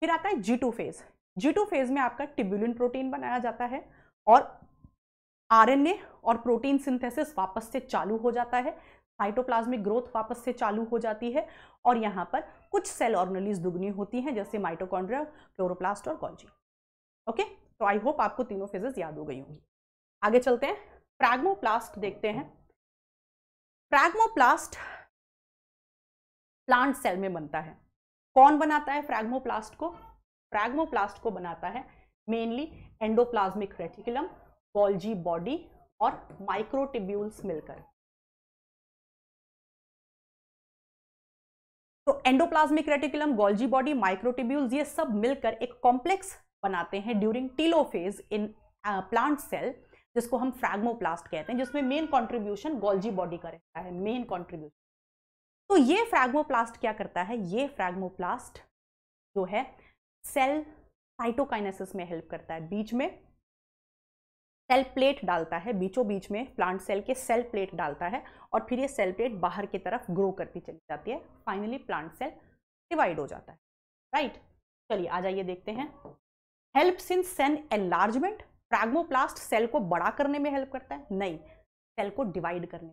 फिर आता है G two phase G two phase में आपका टिब्यूलिन प्रोटीन बनाया जाता है और आरएनए और प्रोटीन सिंथेसिस वापस से चालू हो जाता है साइटोप्लाज्मिक ग्रोथ वापस से चालू हो जाती है और यहाँ पर कुछ सेल ऑर्गनलीज दुगनी होती हैं जैसे माइटोकॉन्ड्रिया क्लोरोप्लास्ट और कॉन्जी ओके तो आई होप आपको तीनों फेजेस याद हो गई होंगी आगे चलते हैं प्रैग्मोप्लास्ट देखते हैं प्रैग्मोप्लास्ट प्लांट सेल में बनता है कौन बनाता है फ्रैग्मोप्लास्ट को फ्रैग्मोप्लास्ट को बनाता है mainly endoplasmic reticulum Golgi body और माइक्रोटिब्यूल्स मिलकर तो endoplasmic reticulum Golgi body microtubules ये सब मिलकर एक कॉम्प्लेक्स बनाते हैं during telophase in plant cell जिसको हम फ्रैग्मोप्लास्ट कहते हैं जिसमें मेन कंट्रीब्यूशन गोल्जी बॉडी का रहता है मेन कंट्रीब्यूशन तो ये फ्रैग्मोप्लास्ट क्या करता है ये फ्रैग्मोप्लास्ट जो है सेल साइटोकाइनेसिस में हेल्प करता है बीच में सेल प्लेट डालता है बीचों बीच में प्लांट सेल के सेल प्लेट डालता है और फिर ये सेल प्लेट बाहर की तरफ ग्रो करती चली जाती है फाइनली प्लांट सेल डिवाइड हो जाता है राइट चलिए आ जाइए देखते हैं help in cell enlargement phragmoplast cell को बड़ा करने में हेल्प करता है नहीं सेल को डिवाइड करने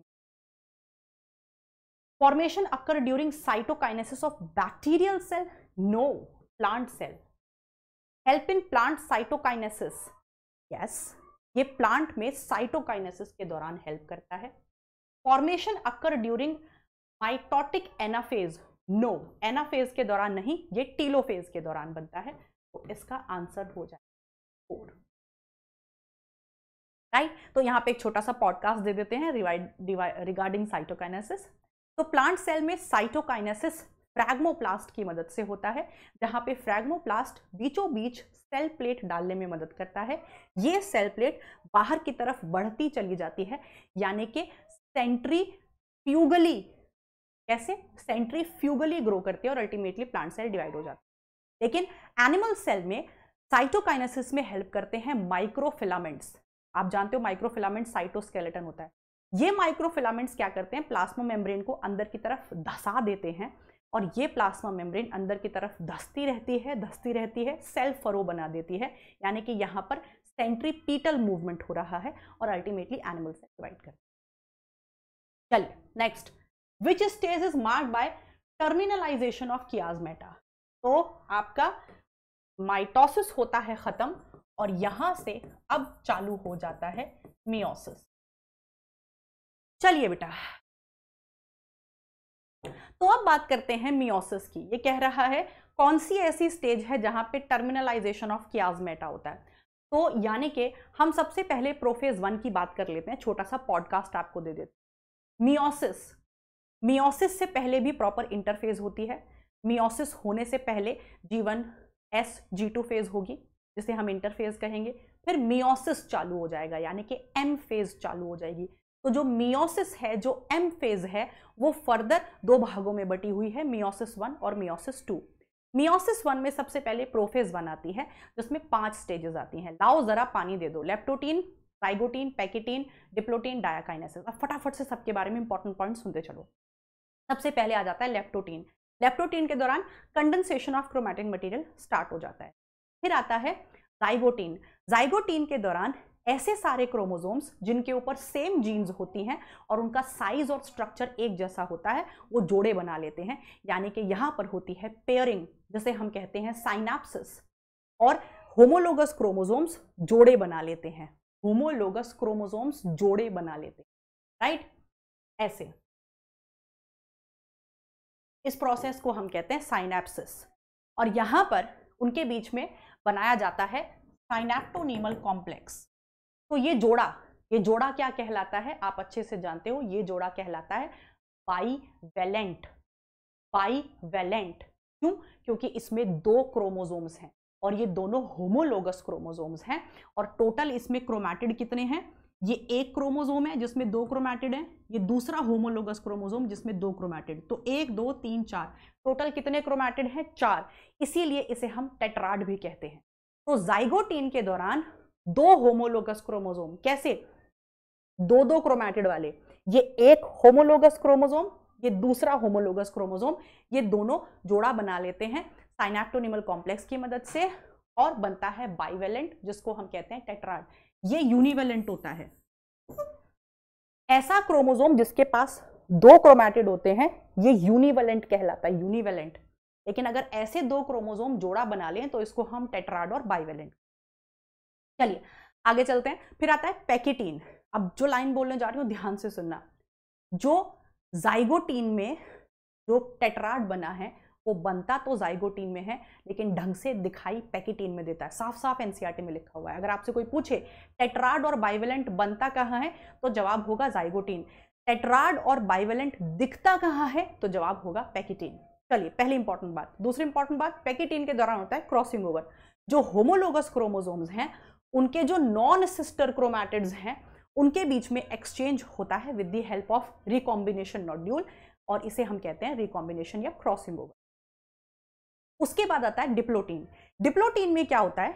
formation occur during cytokinesis of bacterial cell no plant cell help in plant cytokinesis yes ये प्लांट में साइटोकाइनेसिस के दौरान हेल्प करता है formation occur during mitotic anaphase no anaphase के दौरान नहीं ये टीलोफेज के दौरान बनता है तो इसका आंसर हो जाएगा राइट राइट तो यहाँ पे एक छोटा सा पॉडकास्ट दे देते हैं रिगार्डिंग साइटोकाइनेसिस तो प्लांट सेल में साइटोकाइनेसिस फ्रैग्मोप्लास्ट की मदद से होता है जहाँ पे फ्रैग्मोप्लास्ट बीचों बीच सेल प्लेट डालने में मदद करता है ये सेल प्लेट बाहर की तरफ बढ़ती चली जाती है यानी कि सेंट्री फ्यूगली कैसे सेंट्री फ्यूगली ग्रो करती है और अल्टीमेटली प्लांट सेल डिवाइड हो जाती है लेकिन एनिमल सेल में साइटोकाइनेसिस में हेल्प करते हैं माइक्रोफिलामेंट्स आप जानते हो माइक्रोफिलामेंट साइटोस्केलेटन होता है ये माइक्रोफिलामेंट्स क्या करते हैं प्लाज्मा मेम्ब्रेन को अंदर की तरफ धसा देते हैं और ये प्लाज्मा मेम्ब्रेन अंदर की तरफ धसती रहती है धसती रहती है सेल फरो बना देती है यानी कि यहाँ पर सेंट्रीपीटल मूवमेंट हो रहा है और अल्टीमेटली एनिमल से डिवाइड कर चलिए next which stage is marked by terminalization of chiasmata तो आपका माइटोसिस होता है ख़त्म और यहां से अब चालू हो जाता है मियोसिस चलिए बेटा तो अब बात करते हैं मियोसिस की ये कह रहा है कौन सी ऐसी स्टेज है जहां पे टर्मिनलाइजेशन ऑफ कियाजमेटा होता है तो यानी कि हम सबसे पहले प्रोफेज वन की बात कर लेते हैं छोटा सा पॉडकास्ट आपको दे देते मियोसिस मियोसिस से पहले भी प्रॉपर इंटरफेज होती है मियोसिस होने से पहले जीवन एस जी टू फेज होगी जिसे हम इंटरफेज कहेंगे फिर मियोसिस चालू हो जाएगा यानी कि एम फेज चालू हो जाएगी तो जो मियोसिस है जो एम फेज है वो फर्दर दो भागों में बटी हुई है मियोसिस वन और मियोसिस टू मियोसिस वन में सबसे पहले प्रोफेज वन आती है जिसमें पांच स्टेजेस आती हैं लाओ जरा पानी दे दो leptotene zygotene pachytene diplotene diakinesis अब फटाफट से सबके बारे में इंपॉर्टेंट पॉइंट सुनते चलो सबसे पहले आ जाता है लेप्टोटीन लेप्टोटीन के दौरान condensation of chromatic material start हो जाता है फिर आता है जाइगोटीन जाइगोटीन के दौरान ऐसे सारे क्रोमोजोम्स जिनके ऊपर सेम जीन्स होती हैं और उनका साइज और स्ट्रक्चर एक जैसा होता है वो जोड़े बना लेते हैं यानी कि यहाँ पर होती है पेयरिंग जिसे हम कहते हैं साइनाप्सिस और होमोलोगस क्रोमोजोम्स जोड़े बना लेते हैं होमोलोगस क्रोमोजोम्स जोड़े बना लेते हैं राइट ऐसे इस प्रोसेस को हम कहते हैं साइनेप्सिस और यहां पर उनके बीच में बनाया जाता है साइनेप्टोनीमल कॉम्प्लेक्स तो ये जोड़ा ये जोड़ा क्या कहलाता है आप अच्छे से जानते हो ये जोड़ा कहलाता है बाई वैलेंट बाई वैलेंट क्यों क्योंकि इसमें दो क्रोमोजोम्स हैं और ये दोनों होमोलोगस क्रोमोजोम्स हैं और टोटल इसमें क्रोमैटिड कितने हैं ये एक क्रोमोजोम है जिसमें दो क्रोमैटिड हैं ये दूसरा होमोलोगस क्रोमोजोम जिसमें दो क्रोमैटिड तो एक दो तीन चार टोटल कितने क्रोमैटिड हैं चार इसीलिए इसे हम टेट्राड भी कहते हैं तो जाइगोटीन के दौरान दो होमोलोगस क्रोमोजोम कैसे दो दो क्रोमैटिड वाले ये एक होमोलोगस क्रोमोजोम ये दूसरा होमोलोगस क्रोमोजोम ये दोनों जोड़ा बना लेते हैं साइनाक्टोनिमल कॉम्प्लेक्स की मदद से और बनता है बाइवेलेंट जिसको हम कहते हैं टेट्राड ये यूनिवेलेंट होता है ऐसा क्रोमोजोम जिसके पास दो क्रोमैटिड होते हैं ये यूनिवेलेंट कहलाता है यूनिवेलेंट लेकिन अगर ऐसे दो क्रोमोजोम जोड़ा बना लें तो इसको हम टेट्राड और बाइवेलेंट चलिए आगे चलते हैं फिर आता है पैकेटीन अब जो लाइन बोलने जा रही हूँ ध्यान से सुनना जो जाइगोटीन में जो टेटराड बना है वो बनता तो जाइगोटीन में है लेकिन ढंग से दिखाई पैकेटीन में देता है साफ साफ एनसीआरटी में लिखा हुआ है अगर आपसे कोई पूछे टेटराड और बाइवेलेंट बनता कहाँ है तो जवाब होगा जाइगोटीन टेटराड और बाइवेलेंट दिखता कहाँ है तो जवाब होगा पैकेटीन चलिए पहली इंपॉर्टेंट बात दूसरी इंपॉर्टेंट बात पैकेटीन के दौरान होता है क्रॉसिंग ओवर जो होमोलोगस क्रोमोजोम्स हैं उनके जो नॉन सिस्टर क्रोमैटिड्स हैं उनके बीच में एक्सचेंज होता है with the help of recombination nodule और इसे हम कहते हैं रिकॉम्बिनेशन या क्रॉसिंग ओवर उसके बाद आता है डिप्लोटीन डिप्लोटीन में क्या होता है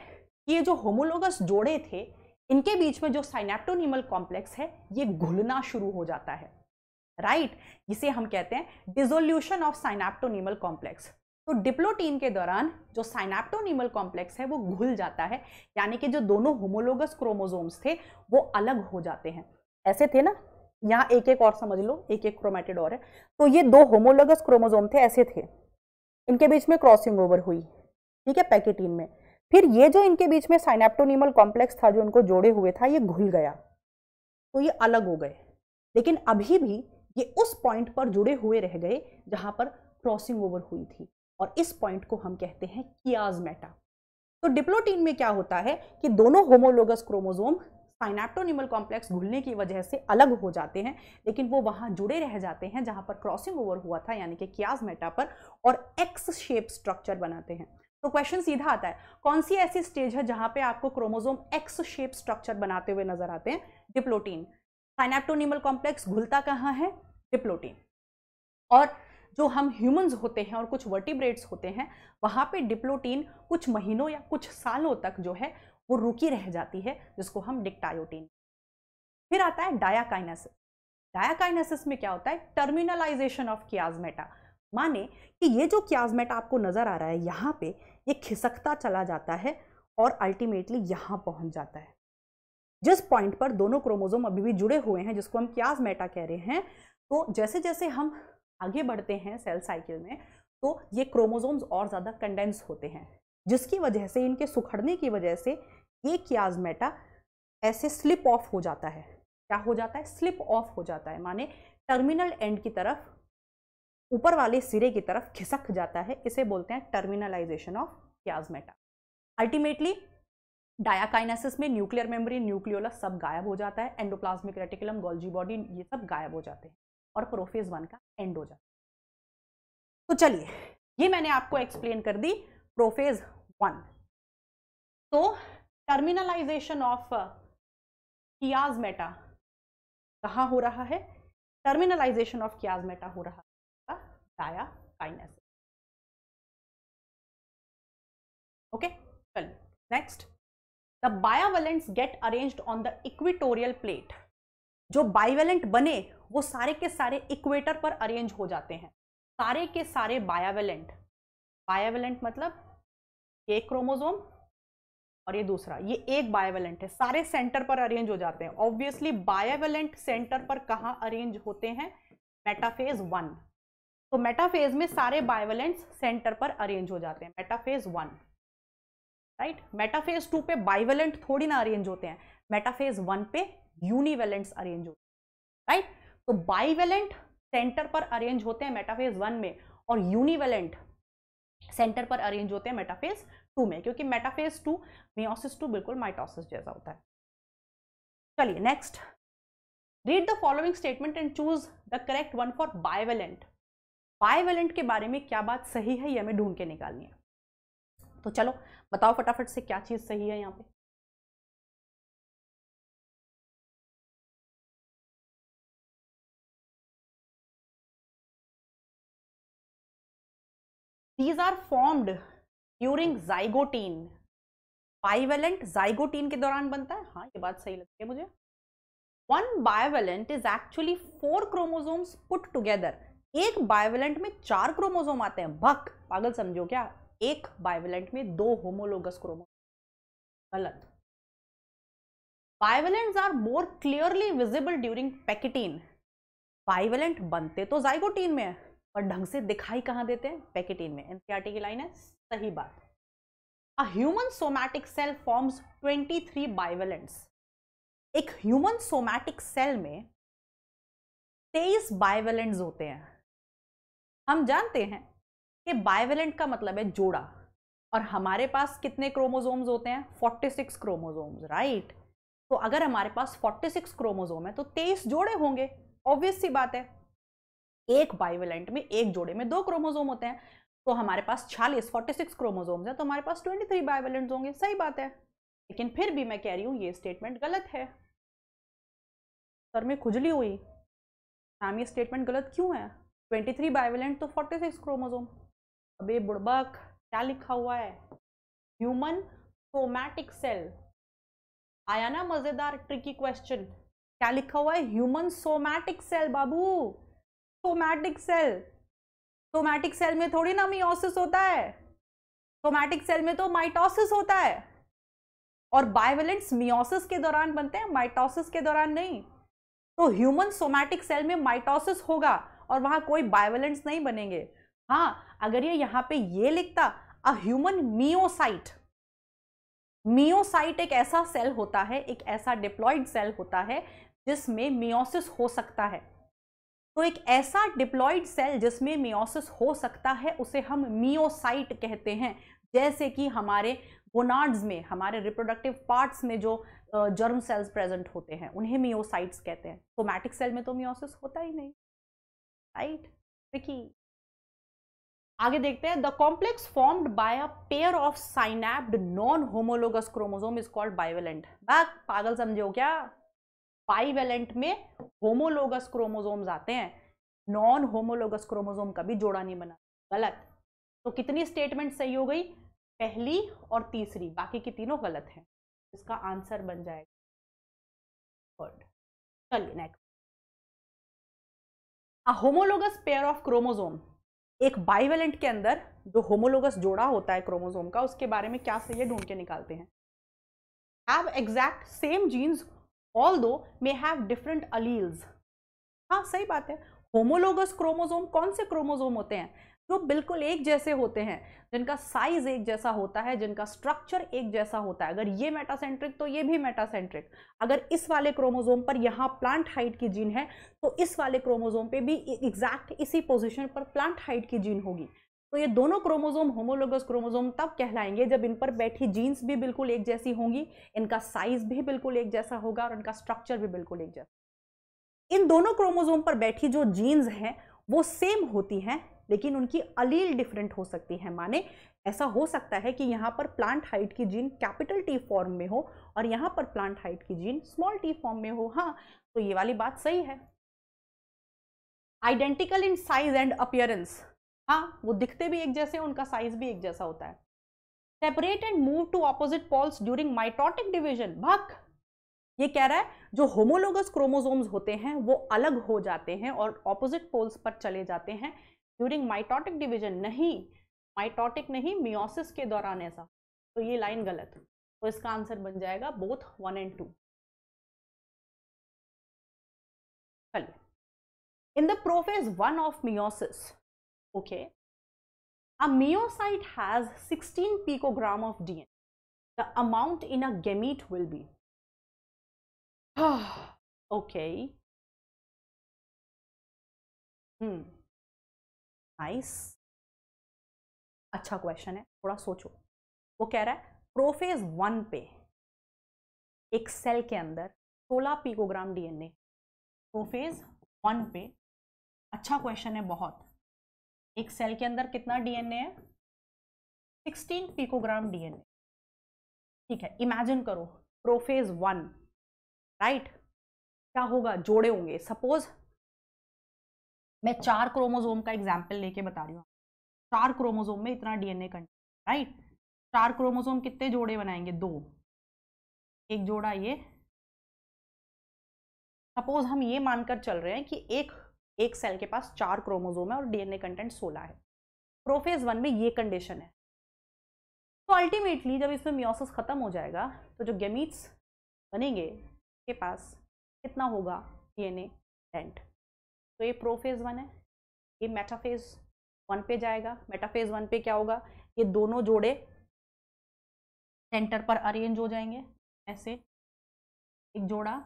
कि ये जो होमोलोगस जोड़े थे इनके बीच में जो साइनेप्टोनिमल कॉम्प्लेक्स है ये घुलना शुरू हो जाता है राइट right? इसे हम कहते हैं डिजोल्यूशन ऑफ साइनेप्टोनिमल कॉम्प्लेक्स तो डिप्लोटीन के दौरान जो साइनाप्टोनिमल कॉम्प्लेक्स है वो घुल जाता है यानी कि जो दोनों होमोलोगस क्रोमोजोम्स थे वो अलग हो जाते हैं ऐसे थे ना यहाँ एक एक और समझ लो एक एक क्रोमेटेड और है तो ये दो होमोलोगस क्रोमोजोम थे ऐसे थे इनके बीच में क्रॉसिंग ओवर हुई ठीक है पैकेटीन में फिर ये जो इनके बीच में साइनाप्टोनिमल कॉम्प्लेक्स था जो इनको जोड़े हुए था ये घुल गया तो ये अलग हो गए लेकिन अभी भी ये उस पॉइंट पर जुड़े हुए रह गए जहाँ पर क्रॉसिंग ओवर हुई थी और इस पॉइंट को हम कहते हैं कियाजमेटा तो डिप्लोटीन में क्या होता है कि दोनों होमोलोगस क्रोमोजोम साइनाप्टोनिमल कॉम्प्लेक्स घुलने की वजह से अलग हो जाते हैं लेकिन वो वहाँ जुड़े रह जाते हैं जहाँ पर क्रॉसिंग ओवर हुआ था यानी कि क्याज मेटा पर और एक्स शेप स्ट्रक्चर बनाते हैं तो क्वेश्चन सीधा आता है कौन सी ऐसी स्टेज है जहाँ पे आपको क्रोमोजोम एक्स शेप स्ट्रक्चर बनाते हुए नजर आते हैं डिप्लोटीन साइनाप्टोनिमल कॉम्प्लेक्स घुलता कहाँ है डिप्लोटीन और जो हम ह्यूमंस होते हैं और कुछ वर्टिब्रेट्स होते हैं वहाँ पे डिप्लोटीन कुछ महीनों या कुछ सालों तक जो है वो रुकी रह जाती है जिसको हम डिक्टायोटीन फिर आता है डायाकाइनासिस डायाकाइनासिस में क्या होता है टर्मिनलाइजेशन ऑफ क्याजमेटा माने कि ये जो क्याजमेटा आपको नज़र आ रहा है यहाँ पे ये खिसकता चला जाता है और अल्टीमेटली यहाँ पहुँच जाता है जिस पॉइंट पर दोनों क्रोमोजोम अभी भी जुड़े हुए हैं जिसको हम क्याजमेटा कह रहे हैं तो जैसे जैसे हम आगे बढ़ते हैं सेल साइकिल में तो ये क्रोमोजोम्स और ज़्यादा कंडेंस होते हैं जिसकी वजह से इनके सुखड़ने की वजह से ये कियाजमेटा ऐसे स्लिप ऑफ हो जाता है क्या हो जाता है स्लिप ऑफ हो जाता है माने टर्मिनल एंड की तरफ ऊपर वाले सिरे की तरफ खिसक जाता है इसे बोलते हैं terminalization of chiasmata ultimately diakinesis में न्यूक्लियर मेम्ब्रेन न्यूक्लियोलस सब गायब हो जाता है एंडोप्लाज्मिक रेटिकुलम गोल्जी बॉडी ये सब गायब हो जाते हैं और प्रोफेज वन का एंड हो जाता तो चलिए ये मैंने आपको एक्सप्लेन कर दी प्रोफेज वन तो टर्मिनलाइजेशन ऑफ कियाजमेटा कहा कहाँ हो रहा है टर्मिनलाइजेशन ऑफ कियाजमेटा हो रहा है डाया काइनेस ओके चलिए next the bivalents get arranged on the equatorial plate जो बाइवेलेंट बने वो सारे के सारे इक्वेटर पर अरेंज हो जाते हैं सारे के सारे बायावेलेंट बायावेलेंट मतलब एक क्रोमोजोम और ये दूसरा ये एक बायोवेलेंट है सारे सेंटर पर अरेंज हो जाते हैं ऑब्वियसली बायोवेलेंट सेंटर पर कहाँ अरेंज होते हैं मेटाफेज वन तो मेटाफेज में सारे बायोवेलेंट्स सेंटर पर अरेंज हो जाते हैं metaphase one right metaphase two पे बायोवेलेंट थोड़ी ना अरेंज होते हैं मेटाफेज वन पे यूनिवेलेंट्स अरेंज होते राइट तो बाईवेलेंट सेंटर पर अरेंज होते हैं मेटाफेज तो वन में और यूनिवेलेंट सेंटर पर अरेंज होते हैं मेटाफेज टू में क्योंकि मेटाफेज टू मियोसिस टू बिल्कुल माइटोसिस जैसा होता है चलिए next read the following statement and choose the correct one for bivalent bivalent के बारे में क्या बात सही है ये हमें ढूंढ के निकालनी है तो चलो बताओ फटाफट से क्या चीज़ सही है यहाँ पे these are formed during zygotin bivalent zygotin के दौरान बनता है हाँ ये बात सही लगती है मुझे one bivalent is actually four chromosomes put together एक बायोवेलेंट में चार क्रोमोजोम आते हैं भक् पागल समझो क्या एक बायोवेलेंट में दो होमोलोगस क्रोमोजोम गलत bivalents are more clearly visible during pachytene bivalent बनते तो जाइगोटीन में है पर ढंग से दिखाई कहाँ देते हैं पैकेटीन में एनसीआरटी की लाइन है सही बात a human somatic cell forms 23 three bivalents एक ह्यूमन सोमैटिक सेल में तेईस बाइवेलेंट्स होते हैं हम जानते हैं कि बाइवेलेंट का मतलब है जोड़ा और हमारे पास कितने क्रोमोजोम्स होते हैं 46 क्रोमोजोम्स राइट तो अगर हमारे पास 46 क्रोमोजोम है तो 23 जोड़े होंगे ऑब्वियस सी बात है एक बाइवेलेंट में एक जोड़े में दो क्रोमोजोम होते हैं तो हमारे पास छियालीस फोर्टी सिक्स क्रोमोजोम्स हैं तो हमारे पास ट्वेंटी थ्री बाइवेलेंट्स होंगे सही बात है लेकिन फिर भी मैं कह रही हूँ ये स्टेटमेंट गलत है सर में खुजली हुई मैम ये स्टेटमेंट गलत क्यों है ट्वेंटी थ्री बाइवेलेंट तो फोर्टी सिक्स क्रोमोजोम अब ये बुड़बक क्या लिखा हुआ है ह्यूमन सोमैटिक सेल आया ना मज़ेदार ट्रिकी क्वेश्चन क्या लिखा हुआ है ह्यूमन सोमैटिक सेल बाबू सोमैटिक सेल सोमैटिक सेल में थोड़ी ना मियोसिस होता है सोमैटिक सेल में तो माइटोसिस होता है और बायोलेंट्स मियोसिस के दौरान बनते हैं माइटोसिस के दौरान नहीं तो ह्यूमन सोमैटिक सेल में माइटोसिस होगा और वहां कोई बायोलेंट्स नहीं बनेंगे हाँ अगर ये यहां पे ये लिखता अ ह्यूमन मियोसाइट मियोसाइट एक ऐसा सेल होता है एक ऐसा डिप्लॉइड सेल होता है जिसमें मियोसिस हो सकता है तो एक ऐसा डिप्लॉइड सेल जिसमें मियोसिस हो सकता है उसे हम मियोसाइट कहते हैं जैसे कि हमारे गोनाड्स में हमारे रिप्रोडक्टिव पार्ट्स में जो जर्म सेल्स प्रेजेंट होते हैं उन्हें मियोसाइट्स कहते हैं सोमैटिक सेल में तो मियोसिस होता ही नहीं राइट देखिए आगे देखते हैं the complex formed by a pair of synapsed non homologous chromosome is called bivalent back पागल समझे हो क्या फाइव एलेंट में होमोलोगस क्रोमोजोम्स आते हैं नॉन होमोलोगस क्रोमोजोम कभी जोड़ा नहीं बना गलत तो कितनी स्टेटमेंट सही हो गई पहली और तीसरी बाकी की तीनों गलत हैं इसका आंसर बन जाएगा थर्ड चलिए next a homologous pair of chromosome एक बाइवेलेंट के अंदर जो होमोलोगस जोड़ा होता है क्रोमोजोम का उसके बारे में क्या सही है ढूंढ के निकालते हैं have exact same genes although may have different alleles हाँ सही बात है होमोलोगस क्रोमोजोम कौन से क्रोमोजोम होते हैं जो बिल्कुल एक जैसे होते हैं जिनका साइज एक जैसा होता है जिनका स्ट्रक्चर एक जैसा होता है अगर ये मेटासेंट्रिक तो ये भी मेटासेंट्रिक अगर इस वाले क्रोमोजोम पर यहाँ प्लांट हाइट की जीन है तो इस वाले क्रोमोजोम पे भी एग्जैक्ट इसी पोजीशन पर प्लांट हाइट की जीन होगी तो ये दोनों क्रोमोजोम होमोलोगस क्रोमोजोम तब कहलाएंगे जब इन पर बैठी जीन्स भी बिल्कुल एक जैसी होंगी इनका साइज भी बिल्कुल एक जैसा होगा और इनका स्ट्रक्चर भी बिल्कुल एक जैसा इन दोनों क्रोमोजोम पर बैठी जो जीन्स हैं वो सेम होती हैं लेकिन उनकी अलील डिफरेंट हो सकती है माने ऐसा हो सकता है कि यहाँ पर प्लांट हाइट की जीन कैपिटल टी फॉर्म में हो और यहाँ पर प्लांट हाइट की जीन स्मॉल टी फॉर्म में हो हाँ तो ये वाली बात सही है identical in size and appearance हाँ वो दिखते भी एक जैसे उनका साइज भी एक जैसा होता है separate and move to opposite poles during mitotic division भक ये कह रहा है जो होमोलोगस क्रोमोसोम्स होते हैं वो अलग हो जाते हैं और ऑपोजिट पोल्स पर चले जाते हैं ड्यूरिंग माइटोटिक डिवीजन नहीं माइटोटिक नहीं मियोसिस के दौरान ऐसा तो ये लाइन गलत तो इसका आंसर बन जाएगा बोथ वन एंड टू चलिए in the prophase one of meiosis okay a meiosite has 16 picogram of dna the amount in a gamete will be okay hmm nice अच्छा क्वेश्चन है थोड़ा सोचो वो कह रहा है प्रोफेज वन पे एक सेल के अंदर 16 पिकोग्राम डीएनए प्रोफेज वन पे अच्छा क्वेश्चन है बहुत एक सेल के अंदर कितना डीएनए है सिक्सटीन पिकोग्राम डीएनए ठीक है इमेजिन करो प्रोफेज वन राइट क्या होगा जोड़े होंगे सपोज मैं चार क्रोमोजोम का एग्जाम्पल लेके बता रही हूँ चार क्रोमोजोम में इतना डीएनए कंट राइट चार क्रोमोजोम कितने जोड़े बनाएंगे दो एक जोड़ा ये सपोज हम ये मानकर चल रहे हैं कि एक एक सेल के पास चार क्रोमोजोम है और डीएनए कंटेंट सोलह है प्रोफेज वन में ये कंडीशन है तो अल्टीमेटली जब इसमें मियोसिस ख़त्म हो जाएगा तो जो गेमिट्स बनेंगे के पास कितना होगा डीएनए कंटेंट तो ये प्रोफेज वन है ये मेटाफेज वन पे जाएगा मेटाफेज वन पे क्या होगा ये दोनों जोड़े सेंटर पर अरेंज हो जाएंगे ऐसे एक जोड़ा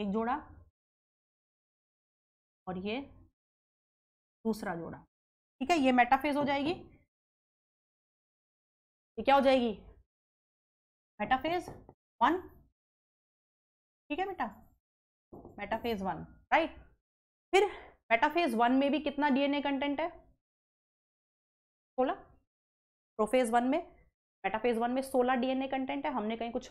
एक जोड़ा और ये दूसरा जोड़ा ठीक है ये मेटाफेज हो जाएगी ये क्या हो जाएगी मेटाफेज वन ठीक है बेटा मेटाफेज वन राइट फिर मेटाफेज वन में भी कितना डीएनए कंटेंट है सोलह प्रोफेज वन में मेटाफेज वन में सोलह डीएनए कंटेंट है हमने कहीं कुछ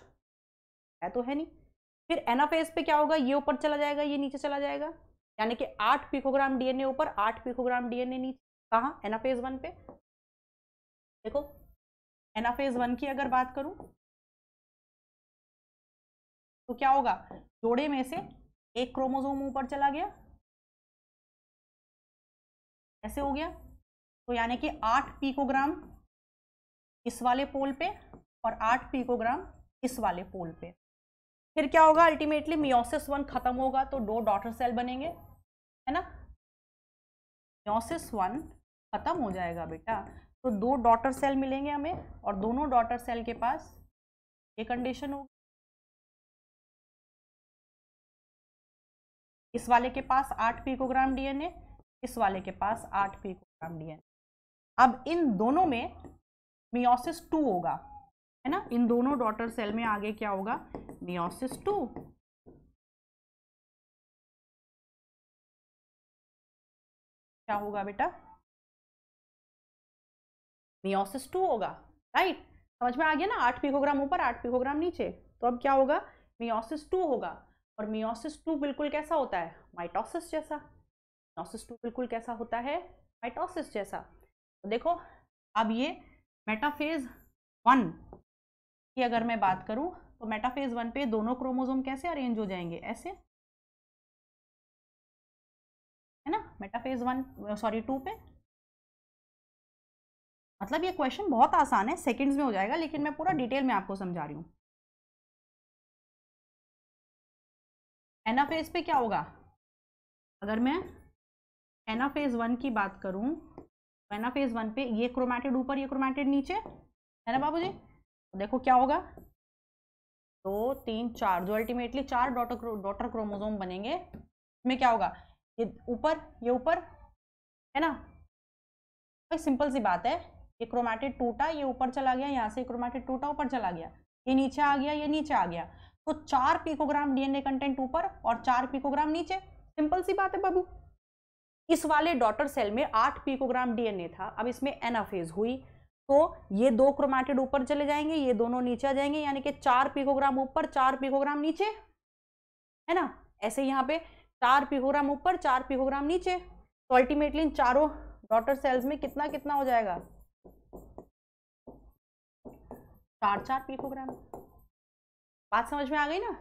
है तो है नहीं फिर एनाफेज पे क्या होगा ये ऊपर चला जाएगा ये नीचे चला जाएगा यानी कि आठ पिकोग्राम डीएनए ऊपर आठ पिकोग्राम डीएनए नीचे कहा एनाफेज वन पे देखो एनाफेज वन की अगर बात करूं तो क्या होगा जोड़े में से एक क्रोमोजोम ऊपर चला गया ऐसे हो गया तो यानी कि आठ पीकोग्राम इस वाले पोल पे और आठ पीकोग्राम इस वाले पोल पे फिर क्या होगा अल्टीमेटली मियोसिस वन खत्म होगा तो दो डॉटर सेल बनेंगे है ना मियोसिस वन खत्म हो जाएगा बेटा तो दो डॉटर सेल मिलेंगे हमें और दोनों डॉटर सेल के पास ये कंडीशन होगी इस वाले के पास आठ पीकोग्राम डीएनए इस वाले के पास आठ पीकोग्राम डीएनए अब इन दोनों में मियोसिस टू होगा है ना इन दोनों डॉटर सेल में आगे क्या होगा मियोसिस टू क्या होगा बेटा मियोसिस टू होगा राइट समझ में आ गया ना आठ पिकोग्राम ऊपर आठ पिकोग्राम नीचे तो अब क्या होगा मियोसिस टू होगा और मियोसिस टू बिल्कुल कैसा होता है माइटोसिस जैसा मियोसिस टू बिल्कुल कैसा होता है माइटोसिस जैसा तो देखो अब ये मेटाफेज वन की अगर मैं बात करूं तो मेटाफेज वन पे दोनों क्रोमोजोम कैसे अरेंज हो जाएंगे ऐसे है ना मेटाफेज वन सॉरी टू पे मतलब ये क्वेश्चन बहुत आसान है सेकंड्स में हो जाएगा लेकिन मैं पूरा डिटेल में आपको समझा रही हूँ एनाफेज पे क्या होगा अगर मैं एनाफेज वन की बात करूँ एनाफेज वन पे ये क्रोमैटेड ऊपर ये क्रोमैटेड नीचे है ना बाबू जी देखो क्या होगा दो तीन चार जो अल्टीमेटली चार डॉटर डॉटर क्रोमोजोम बनेंगे इसमें क्या होगा ये ऊपर ये ऊपर है ना तो सिंपल सी बात है ये क्रोमैटिड टूटा ये ऊपर चला गया यहाँ से क्रोमैटिड टूटा ऊपर चला गया ये नीचे आ गया ये नीचे आ गया तो चार पिकोग्राम डीएनए कंटेंट ऊपर और चार पिकोग्राम नीचे सिंपल सी बात है बाबू इस वाले डॉटर सेल में आठ पिकोग्राम डीएनए था अब इसमें एनाफेज हुई तो ये दो क्रोमैटिड ऊपर चले जाएंगे ये दोनों नीचे आ जाएंगे यानी कि चार पिकोग्राम ऊपर चार पिकोग्राम नीचे है ना ऐसे यहाँ पे चार पिकोग्राम ऊपर चार पिकोग्राम नीचे तो अल्टीमेटली इन चारों डॉटर सेल्स में कितना कितना हो जाएगा चार चार पिकोग्राम बात समझ में आ गई ना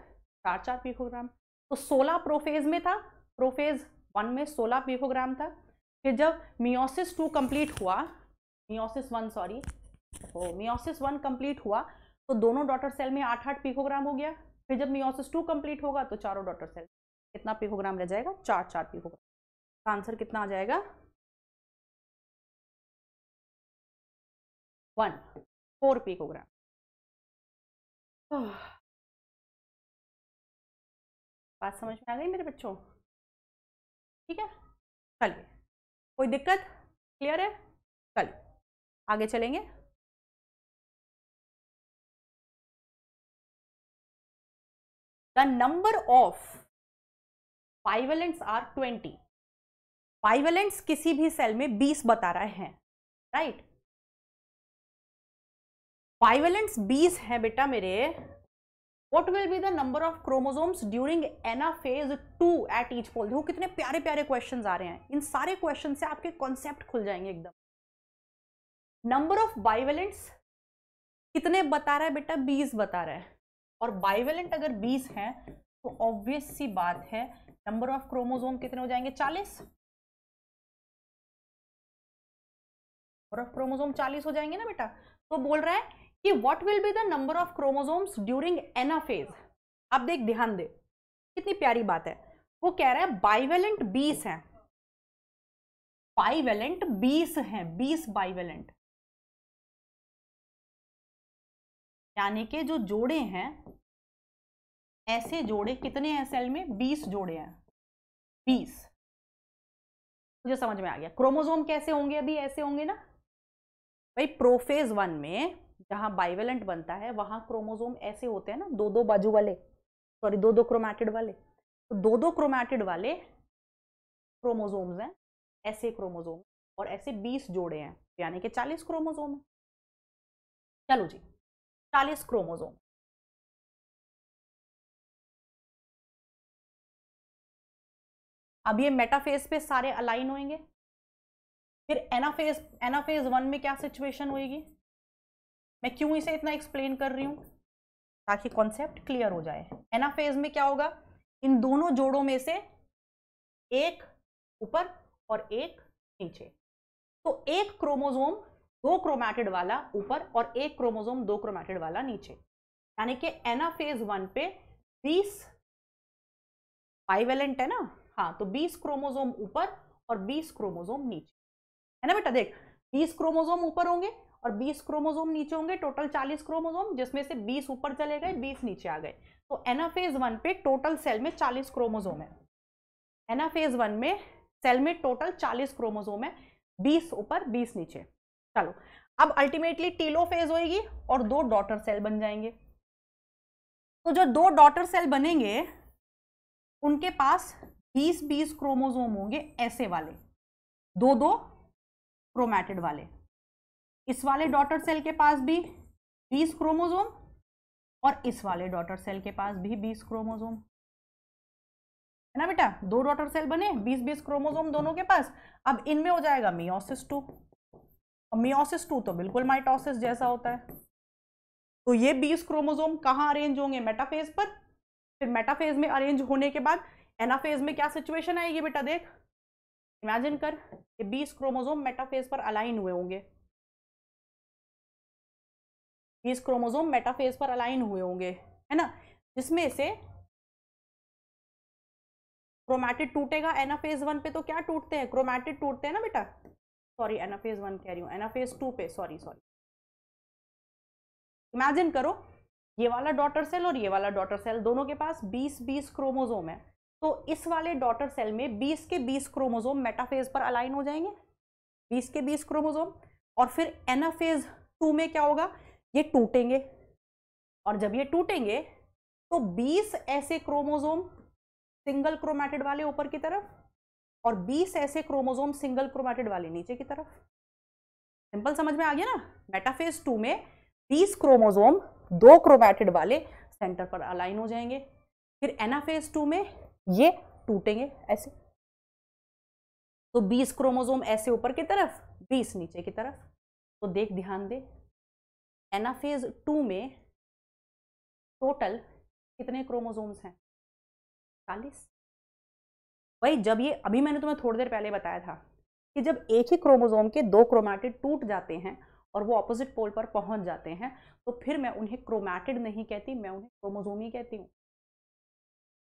चार चार पिकोग्राम तो सोलह प्रोफेज में था प्रोफेज वन में सोलह पिकोग्राम था फिर जब मियोसिस टू कंप्लीट हुआ मियोसिस वन सॉरी हो मियोसिस वन कंप्लीट हुआ तो दोनों डॉटर सेल में आठ आठ पिकोग्राम हो गया फिर जब मियोसिस टू कंप्लीट होगा तो चारों डॉटर सेल कितना पिकोग्राम रह जाएगा चार चार पिकोग्राम आंसर कितना आ जाएगा वन फोर पिकोग्राम बात समझ में आ गई मेरे बच्चों ठीक है चलिए कोई दिक्कत क्लियर है चलिए आगे चलेंगे the number of bivalents are twenty bivalents किसी भी सेल में बीस बता रहे हैं राइट right? bivalents हैं बेटा मेरे what will be the number of chromosomes during anaphase two at each pole देखो कितने प्यारे प्यारे क्वेश्चन आ रहे हैं इन सारे क्वेश्चन से आपके कॉन्सेप्ट खुल जाएंगे एकदम नंबर ऑफ बाइवेलेंट्स कितने बता रहा है बेटा बीस बता रहा है और बाइवेलेंट अगर बीस है तो ऑब्वियस सी बात है नंबर ऑफ क्रोमोजोम कितने हो जाएंगे चालीस नंबर ऑफ क्रोमोजोम चालीस हो जाएंगे ना बेटा तो बोल रहा है कि what will be the number of chromosomes during anaphase आप देख ध्यान दे कितनी प्यारी बात है वो कह रहा है बाइवेलेंट बीस है बाइवेलेंट बीस है बीस बाइवेलेंट यानी कि जो जोड़े हैं ऐसे जोड़े कितने हैं सेल में बीस जोड़े हैं बीस मुझे समझ में आ गया क्रोमोजोम कैसे होंगे अभी ऐसे होंगे ना भाई प्रोफेज वन में जहां बाइवेलेंट बनता है वहां क्रोमोजोम ऐसे होते हैं ना दो दो बाजू वाले सॉरी दो दो क्रोमैटिड वाले तो दो दो क्रोमैटिड वाले क्रोमोजोम्स हैं ऐसे क्रोमोजोम और ऐसे बीस जोड़े हैं यानी कि चालीस क्रोमोजोम है चलो जी चालीस क्रोमोजोम अब ये मेटाफेज पे सारे अलाइन होंगे फिर एनाफेज एनाफेज वन में क्या सिचुएशन होगी मैं क्यों इसे इतना एक्सप्लेन कर रही हूं ताकि कॉन्सेप्ट क्लियर हो जाए एनाफेज में क्या होगा इन दोनों जोड़ों में से एक ऊपर और एक नीचे तो एक क्रोमोजोम दो क्रोमैटिड वाला ऊपर और एक क्रोमोजोम दो क्रोमैटिड वाला नीचे यानी कि एना फेज वन पे 20 पाइवेलेंट है ना हाँ तो 20 क्रोमोजोम ऊपर और 20 क्रोमोजोम नीचे है ना बेटा देख 20 क्रोमोजोम ऊपर होंगे और 20 क्रोमोजोम नीचे होंगे टोटल 40 क्रोमोजोम जिसमें से 20 ऊपर चले गए 20 नीचे आ गए तो एनाफेज वन पे टोटल सेल में 40 क्रोमोजोम है एनाफेज वन में सेल में टोटल 40 क्रोमोजोम है 20 ऊपर 20 नीचे चलो अब अल्टीमेटली टीलोफेज होएगी और दो डॉटर सेल बन जाएंगे तो जो दो डॉटर सेल बनेंगे उनके पास 20-20 क्रोमोसोम होंगे ऐसे वाले दो दो क्रोमैटिड वाले इस वाले डॉटर सेल के पास भी 20 क्रोमोसोम और इस वाले डॉटर सेल के पास भी 20 क्रोमोसोम है ना बेटा दो डॉटर सेल बने 20-20 क्रोमोसोम दोनों के पास अब इनमें हो जाएगा मियोसिस टू मियोसिस टू तो बिल्कुल माइटोसिस जैसा होता है तो ये बीस क्रोमोजोम कहाँ अरेंज होंगे मेटाफेज पर फिर मेटाफेज में अरेंज होने के बाद एनाफेज में क्या सिचुएशन आएगी बेटा देख इमेजिन कर ये बीस क्रोमोजोम मेटाफेज पर अलाइन हुए होंगे बीस क्रोमोजोम मेटाफेज पर अलाइन हुए होंगे है ना जिसमें से क्रोमैटिड टूटेगा एनाफेज वन पे तो क्या टूटते हैं क्रोमैटिड टूटते हैं ना बेटा सॉरी एनाफेज वन कह रही हूँ एनाफेज टू पे सॉरी सॉरी इमेजिन करो ये वाला डॉटर सेल और ये वाला डॉटर सेल दोनों के पास 20-20 क्रोमोजोम है तो इस वाले डॉटर सेल में 20 के 20 क्रोमोजोम मेटाफेज पर अलाइन हो जाएंगे 20 के 20 क्रोमोजोम और फिर एनाफेज टू में क्या होगा ये टूटेंगे और जब ये टूटेंगे तो 20 ऐसे क्रोमोजोम सिंगल क्रोमेटेड वाले ऊपर की तरफ और 20 ऐसे क्रोमोजोम सिंगल क्रोमेटेड वाले नीचे की तरफ सिंपल समझ में आ गया ना मेटाफेज टू में 20 क्रोमोजोम दो क्रोमेटेड वाले सेंटर पर अलाइन हो जाएंगे फिर एनाफेज टू में ये टूटेंगे ऐसे तो 20 क्रोमोजोम ऐसे ऊपर की तरफ 20 नीचे की तरफ तो देख ध्यान दे एनाफेज टू में टोटल कितने क्रोमोजोम्स हैं चालीस भाई जब ये अभी मैंने तुम्हें थोड़ी देर पहले बताया था कि जब एक ही क्रोमोजोम के दो क्रोमैटिड टूट जाते हैं और वो अपोजिट पोल पर पहुंच जाते हैं तो फिर मैं उन्हें क्रोमैटिड नहीं कहती मैं उन्हें ही कहती हूँ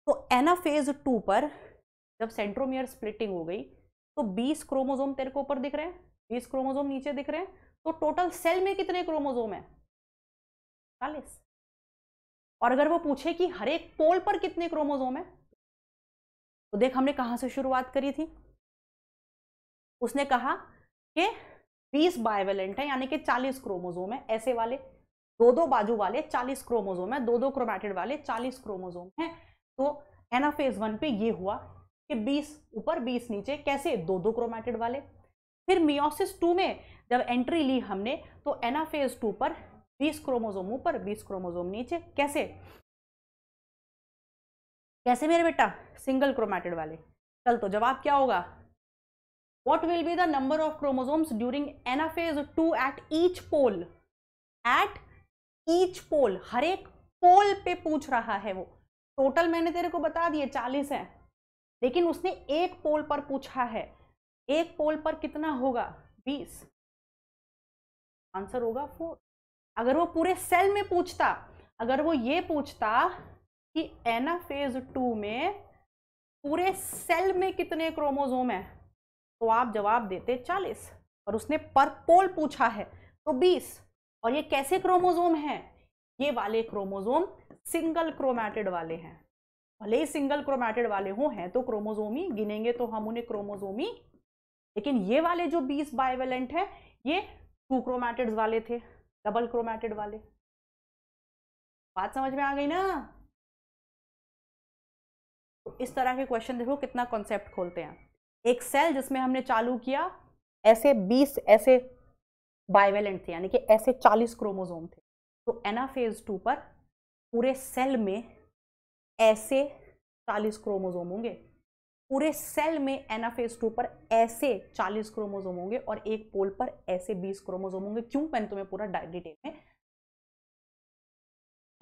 तो एना फेज टू पर जब सेंट्रोमियर स्प्लिटिंग हो गई तो 20 क्रोमोजोम तेरे को ऊपर दिख रहे हैं 20 क्रोमोजोम नीचे दिख रहे हैं तो टोटल सेल में कितने क्रोमोजोम है चालीस और अगर वो पूछे कि हर एक पोल पर कितने क्रोमोजोम है तो देख हमने कहाँ से शुरुआत करी थी उसने कहा कि 20 बायवेलेंट है यानी कि 40 क्रोमोजोम है ऐसे वाले दो दो बाजू वाले 40 क्रोमोजोम है दो दो क्रोमैटिड वाले 40 क्रोमोजोम तो है तो एना फेज वन पे ये हुआ कि 20 ऊपर 20 नीचे कैसे दो दो क्रोमैटिड वाले फिर मियोसिस टू में जब एंट्री ली हमने तो एना फेज टू पर 20 क्रोमोजोम ऊपर 20 क्रोमोजोम नीचे कैसे कैसे मेरे बेटा सिंगल क्रोमैटिड वाले चल तो जवाब क्या होगा what will be the number of chromosomes during anaphase two at each pole at each pole हर एक पोल पे पूछ रहा है वो टोटल मैंने तेरे को बता दिए चालीस है लेकिन उसने एक पोल पर पूछा है एक पोल पर कितना होगा बीस आंसर होगा फोर अगर वो पूरे सेल में पूछता अगर वो ये पूछता कि एनाफेज टू में पूरे सेल में कितने क्रोमोजोम हैं तो आप जवाब देते चालीस और उसने पर पोल पूछा है तो बीस और ये कैसे क्रोमोजोम हैं ये वाले क्रोमोजोम सिंगल क्रोमैटिड वाले हैं भले ही सिंगल क्रोमैटिड वाले हों हैं तो क्रोमोजोमी गिनेंगे तो हम उन्हें क्रोमोजोमी लेकिन ये वाले जो बीस बाइवेलेंट है ये टू क्रोमैटिड्स वाले थे डबल क्रोमैटिड वाले बात समझ में आ गई ना इस तरह के क्वेश्चन देखो कितना कॉन्सेप्ट खोलते हैं एक सेल जिसमें हमने चालू किया ऐसे बीस ऐसे बाइवेलेंट थे यानी कि ऐसे चालीस क्रोमोजोम थे तो एना फेज टू पर पूरे सेल में ऐसे चालीस क्रोमोजोम होंगे पूरे सेल में एना फेज टू पर ऐसे चालीस क्रोमोजोम होंगे और एक पोल पर ऐसे बीस क्रोमोजोम होंगे क्यों मैंने तुम्हें पूरा डिटेल में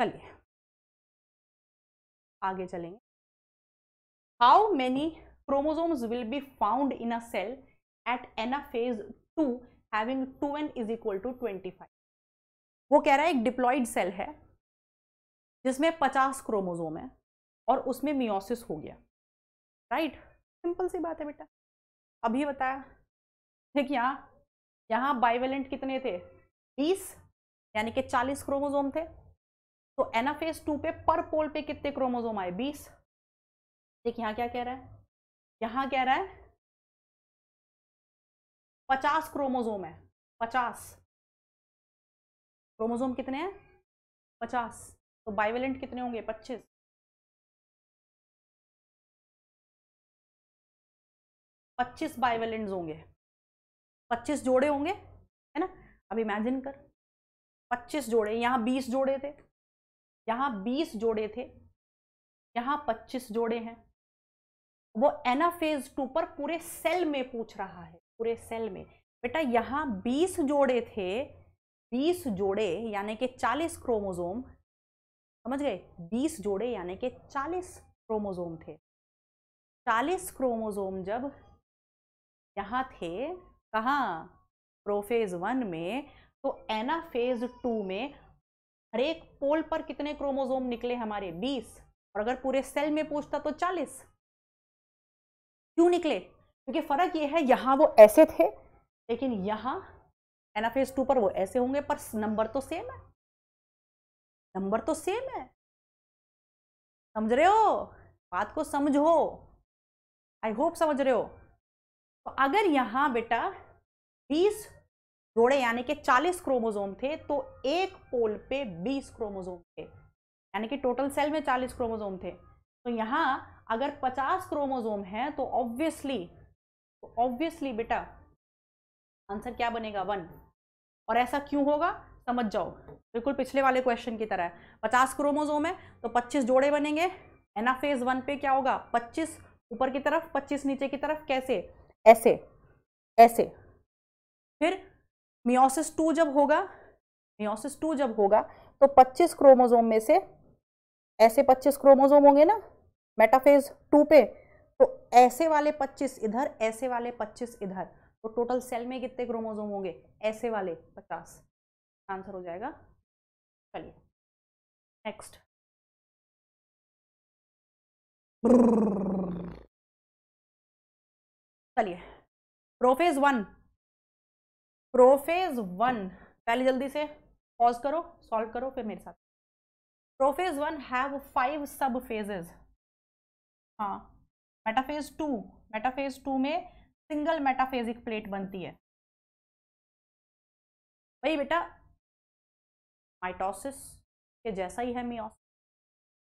चलिए आगे चलेंगे how how many chromosomes will be found in a cell to having two n is equal to twenty five वो कह रहा है एक डिप्लॉइड सेल है जिसमें पचास क्रोमोजोम है और उसमें मियोसिस हो गया राइट सिंपल सी बात है बेटा अभी बताया ठीक यहाँ यहाँ बाइवेलेंट कितने थे बीस यानी कि चालीस क्रोमोजोम थे तो एनाफेज टू पे पर पोल पे कितने क्रोमोजोम आए बीस देखिए यहाँ क्या कह रहा है यहाँ कह रहा है पचास क्रोमोजोम है पचास क्रोमोजोम कितने हैं पचास तो बाइवेलेंट कितने होंगे पच्चीस पच्चीस बाइवेलेंट होंगे पच्चीस जोड़े होंगे है ना अब इमेजिन कर पच्चीस जोड़े यहाँ बीस जोड़े थे यहाँ बीस जोड़े थे यहाँ पच्चीस जोड़े हैं वो एनाफेज टू पर पूरे सेल में पूछ रहा है पूरे सेल में बेटा यहाँ बीस जोड़े थे बीस जोड़े यानी कि चालीस क्रोमोजोम समझ गए बीस जोड़े यानी कि चालीस क्रोमोजोम थे चालीस क्रोमोजोम जब यहाँ थे कहाँ प्रोफेज वन में तो एनाफेज टू में हर एक पोल पर कितने क्रोमोजोम निकले हमारे बीस और अगर पूरे सेल में पूछता तो चालीस क्यों निकले क्योंकि फ़र्क ये है यहाँ वो ऐसे थे लेकिन यहाँ एनाफेज टू पर वो ऐसे होंगे पर नंबर तो सेम है नंबर तो सेम है समझ रहे हो बात को समझो आई होप समझ रहे हो तो अगर यहाँ बेटा 20 जोड़े यानी कि 40 क्रोमोजोम थे तो एक पोल पे 20 क्रोमोजोम थे यानी कि टोटल सेल में 40 क्रोमोजोम थे तो यहाँ अगर 50 क्रोमोसोम हैं तो ऑब्वियसली ऑब्वियसली तो बेटा आंसर क्या बनेगा वन और ऐसा क्यों होगा समझ जाओ बिल्कुल पिछले वाले क्वेश्चन की तरह पचास क्रोमोजोम है तो पच्चीस जोड़े बनेंगे एना फेज वन पे क्या होगा पच्चीस ऊपर की तरफ पच्चीस नीचे की तरफ कैसे ऐसे ऐसे फिर मियोसिस टू जब होगा मियोसिस टू जब होगा तो पच्चीस क्रोमोजोम में से ऐसे पच्चीस क्रोमोजोम होंगे ना मेटाफेज टू पे तो ऐसे वाले पच्चीस इधर ऐसे वाले पच्चीस इधर तो टोटल सेल में कितने क्रोमोजोम होंगे ऐसे वाले पचास आंसर हो जाएगा चलिए नेक्स्ट चलिए प्रोफेज वन प्रोफेज वन पहले जल्दी से पॉज करो सॉल्व करो फिर मेरे साथ प्रोफेज वन हैव फाइव सब फेजेज़ हाँ मेटाफेज टू मेटाफेज टू में सिंगल मेटाफेजिक प्लेट बनती है वही बेटा माइटोसिस के जैसा ही है मियोसिस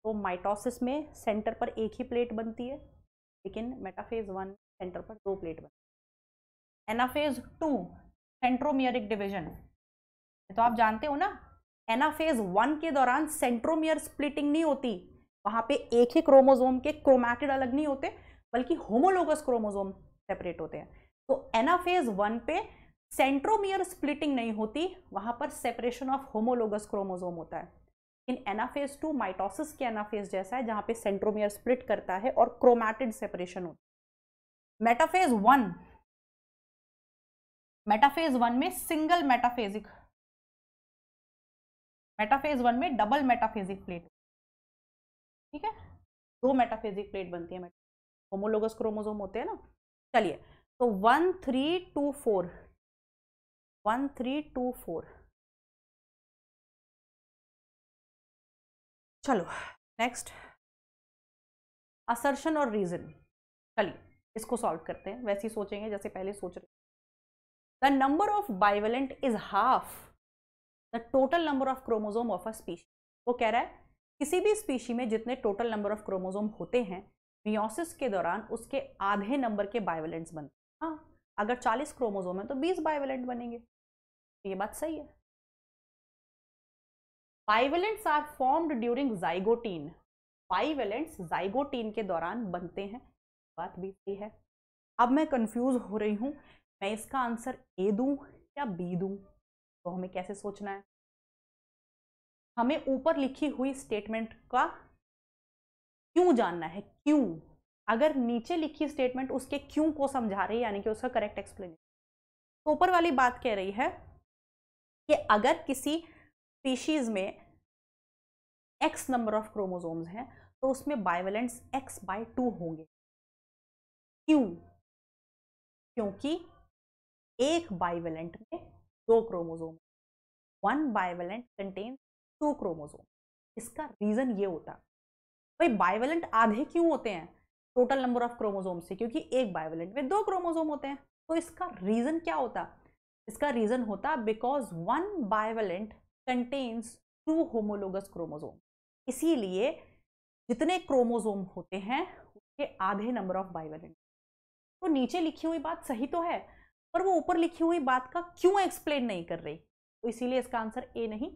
तो माइटोसिस में सेंटर पर एक ही प्लेट बनती है लेकिन मेटाफेज वन सेंटर पर दो प्लेट बनती है एनाफेज टू सेंट्रोमियरिक डिवीजन तो आप जानते हो ना एनाफेज वन के दौरान सेंट्रोमियर स्प्लिटिंग नहीं होती वहाँ पे एक ही क्रोमोजोम के क्रोमैटिड अलग नहीं होते बल्कि होमोलोगस क्रोमोजोम सेपरेट होते हैं तो एनाफेज वन पे सेंट्रोमियर स्प्लिटिंग नहीं होती वहाँ पर सेपरेशन ऑफ होमोलोगस क्रोमोजोम होता है इन एनाफेज टू माइटोसिस के एनाफेज जैसा है जहाँ पे सेंट्रोमियर स्प्लिट करता है और क्रोमैटिड सेपरेशन होता है मेटाफेज वन मेटाफेज वन में सिंगल मेटाफेजिक मेटाफेज वन में डबल मेटाफेजिक प्लेट ठीक है दो मेटाफेजिक प्लेट बनती है होमोलोगस क्रोमोजोम होते हैं ना चलिए तो one three two four one three two four चलो नेक्स्ट असर्शन और रीजन चलिए इसको सॉल्व करते हैं वैसे ही सोचेंगे जैसे पहले सोच रहे the number of bivalent is half the total number of chromosome of a species वो कह रहा है किसी भी स्पीशी में जितने टोटल नंबर ऑफ क्रोमोजोम होते हैं मियोसिस के दौरान उसके आधे नंबर के बायोलेंट्स बनते हैं हाँ अगर 40 क्रोमोजोम है तो 20 बायोलेंट बनेंगे तो ये बात सही है bivalents are formed during zygotene bivalents zygotene के दौरान बनते हैं बात भी सही है अब मैं कंफ्यूज हो रही हूँ मैं इसका आंसर ए दूँ या बी दूँ तो हमें कैसे सोचना है हमें ऊपर लिखी हुई स्टेटमेंट का क्यों जानना है क्यों अगर नीचे लिखी स्टेटमेंट उसके क्यों को समझा रही है यानी कि उसका करेक्ट एक्सप्लेनेशन तो ऊपर वाली बात कह रही है कि अगर किसी स्पीशीज में एक्स नंबर ऑफ क्रोमोजोम्स हैं तो उसमें बाइवेलेंस एक्स बाय टू होंगे क्यों क्योंकि एक बाइवेलेंट में दो chromosome one bivalent contain two chromosome इसका रीजन ये होता भाई बाइवेलेंट आधे क्यों होते हैं टोटल नंबर ऑफ क्रोमोजोम से क्योंकि एक बाइवेलेंट में दो क्रोमोजोम होते हैं तो इसका रीजन क्या होता इसका रीजन होता because one bivalent contains two homologous chromosome इसीलिए जितने क्रोमोजोम होते हैं उसके आधे नंबर ऑफ बाइवेलेंट तो नीचे लिखी हुई बात सही तो है पर वो ऊपर लिखी हुई बात का क्यों एक्सप्लेन नहीं कर रही तो इसीलिए इसका आंसर ए नहीं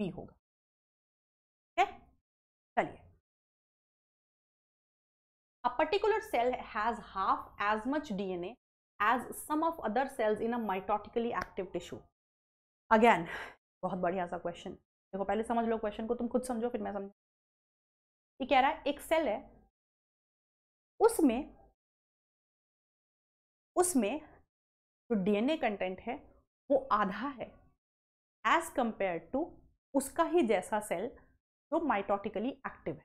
पी होगा ठीक है चलिए a particular cell has half as much DNA as some of other cells in a mitotically active tissue again बहुत बढ़िया सा क्वेश्चन देखो पहले समझ लो क्वेश्चन को तुम खुद समझो फिर मैं समझू ये कह रहा है एक सेल है उसमें उसमें जो डीएनए कंटेंट है वो आधा है एज कंपेयर टू उसका ही जैसा सेल जो माइटोटिकली एक्टिव है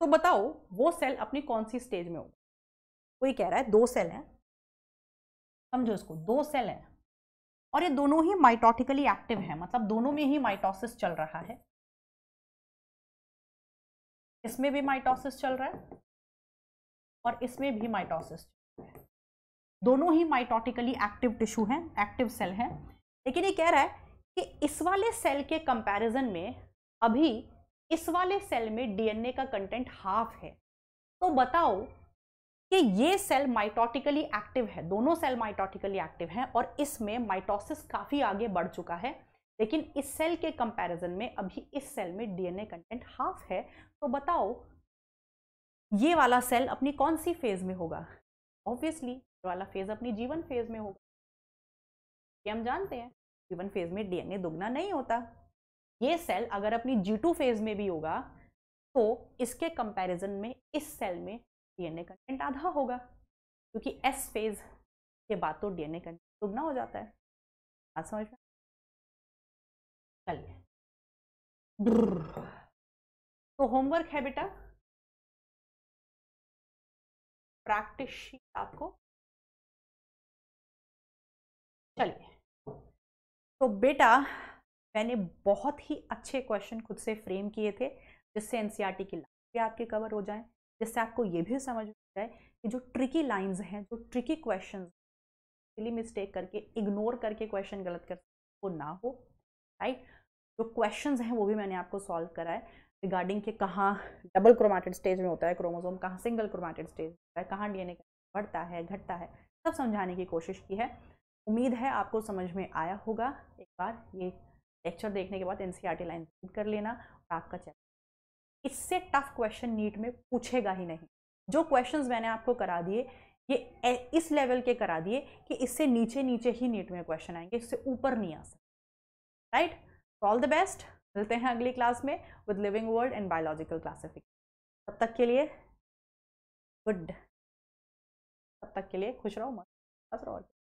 तो बताओ वो सेल अपनी कौन सी स्टेज में होगा कोई कह रहा है दो सेल हैं समझो इसको दो सेल हैं और ये दोनों ही माइटोटिकली एक्टिव हैं मतलब दोनों में ही माइटोसिस चल रहा है इसमें भी माइटोसिस चल रहा है और इसमें भी माइटोसिस चल रहा है दोनों ही माइटोटिकली एक्टिव टिश्यू हैं एक्टिव सेल हैं लेकिन ये कह रहा है कि इस वाले सेल के कंपैरिजन में अभी इस वाले सेल में डीएनए का कंटेंट हाफ है तो बताओ कि ये सेल माइटोटिकली एक्टिव है दोनों सेल माइटोटिकली एक्टिव हैं और इसमें माइटोसिस काफ़ी आगे बढ़ चुका है लेकिन इस सेल के कंपैरिजन में अभी इस सेल में डीएनए कंटेंट हाफ है तो बताओ ये वाला सेल अपनी कौन सी फेज में होगा ऑब्वियसली वाला फेज अपनी जीवन फेज में होगा ये हम जानते हैं वन फेज में डीएनए दुगना नहीं होता ये सेल अगर अपनी जी टू फेज में भी होगा तो इसके कंपैरिजन में इस सेल में डीएनए कंटेंट आधा होगा क्योंकि एस फेज के बाद तो डीएनए कंटेंट दुगना हो जाता है बात समझ में चलिए तो होमवर्क है बेटा प्रैक्टिस शीट आपको चलिए तो बेटा मैंने बहुत ही अच्छे क्वेश्चन खुद से फ्रेम किए थे जिससे एन e की लाइन भी आपके कवर हो जाए जिससे आपको ये भी समझ में जाए कि जो ट्रिकी लाइंस हैं जो ट्रिकी क्वेश्चन मिस्टेक करके इग्नोर करके क्वेश्चन गलत कर वो ना हो राइट जो क्वेश्चंस हैं वो भी मैंने आपको सॉल्व करा है रिगार्डिंग के कहाँ डबल क्रोमेटेड स्टेज में होता है क्रोमोसोम कहाँ सिंगल क्रोमेटेड स्टेज में होता है कहाँ डीएनए बढ़ता है घटता है सब समझाने की कोशिश की है उम्मीद है आपको समझ में आया होगा एक बार ये लेक्चर देखने के बाद N C R T line read कर लेना और आपका चैप्टर इससे टफ क्वेश्चन नीट में पूछेगा ही नहीं जो क्वेश्चन मैंने आपको करा दिए ये इस लेवल के करा दिए कि इससे नीचे नीचे ही नीट में क्वेश्चन आएंगे इससे ऊपर नहीं आ सकते राइट ऑल द बेस्ट मिलते हैं अगली क्लास में with living world and biological classification तब तक के लिए गुड तब तक के लिए खुश रहो मस्त रहो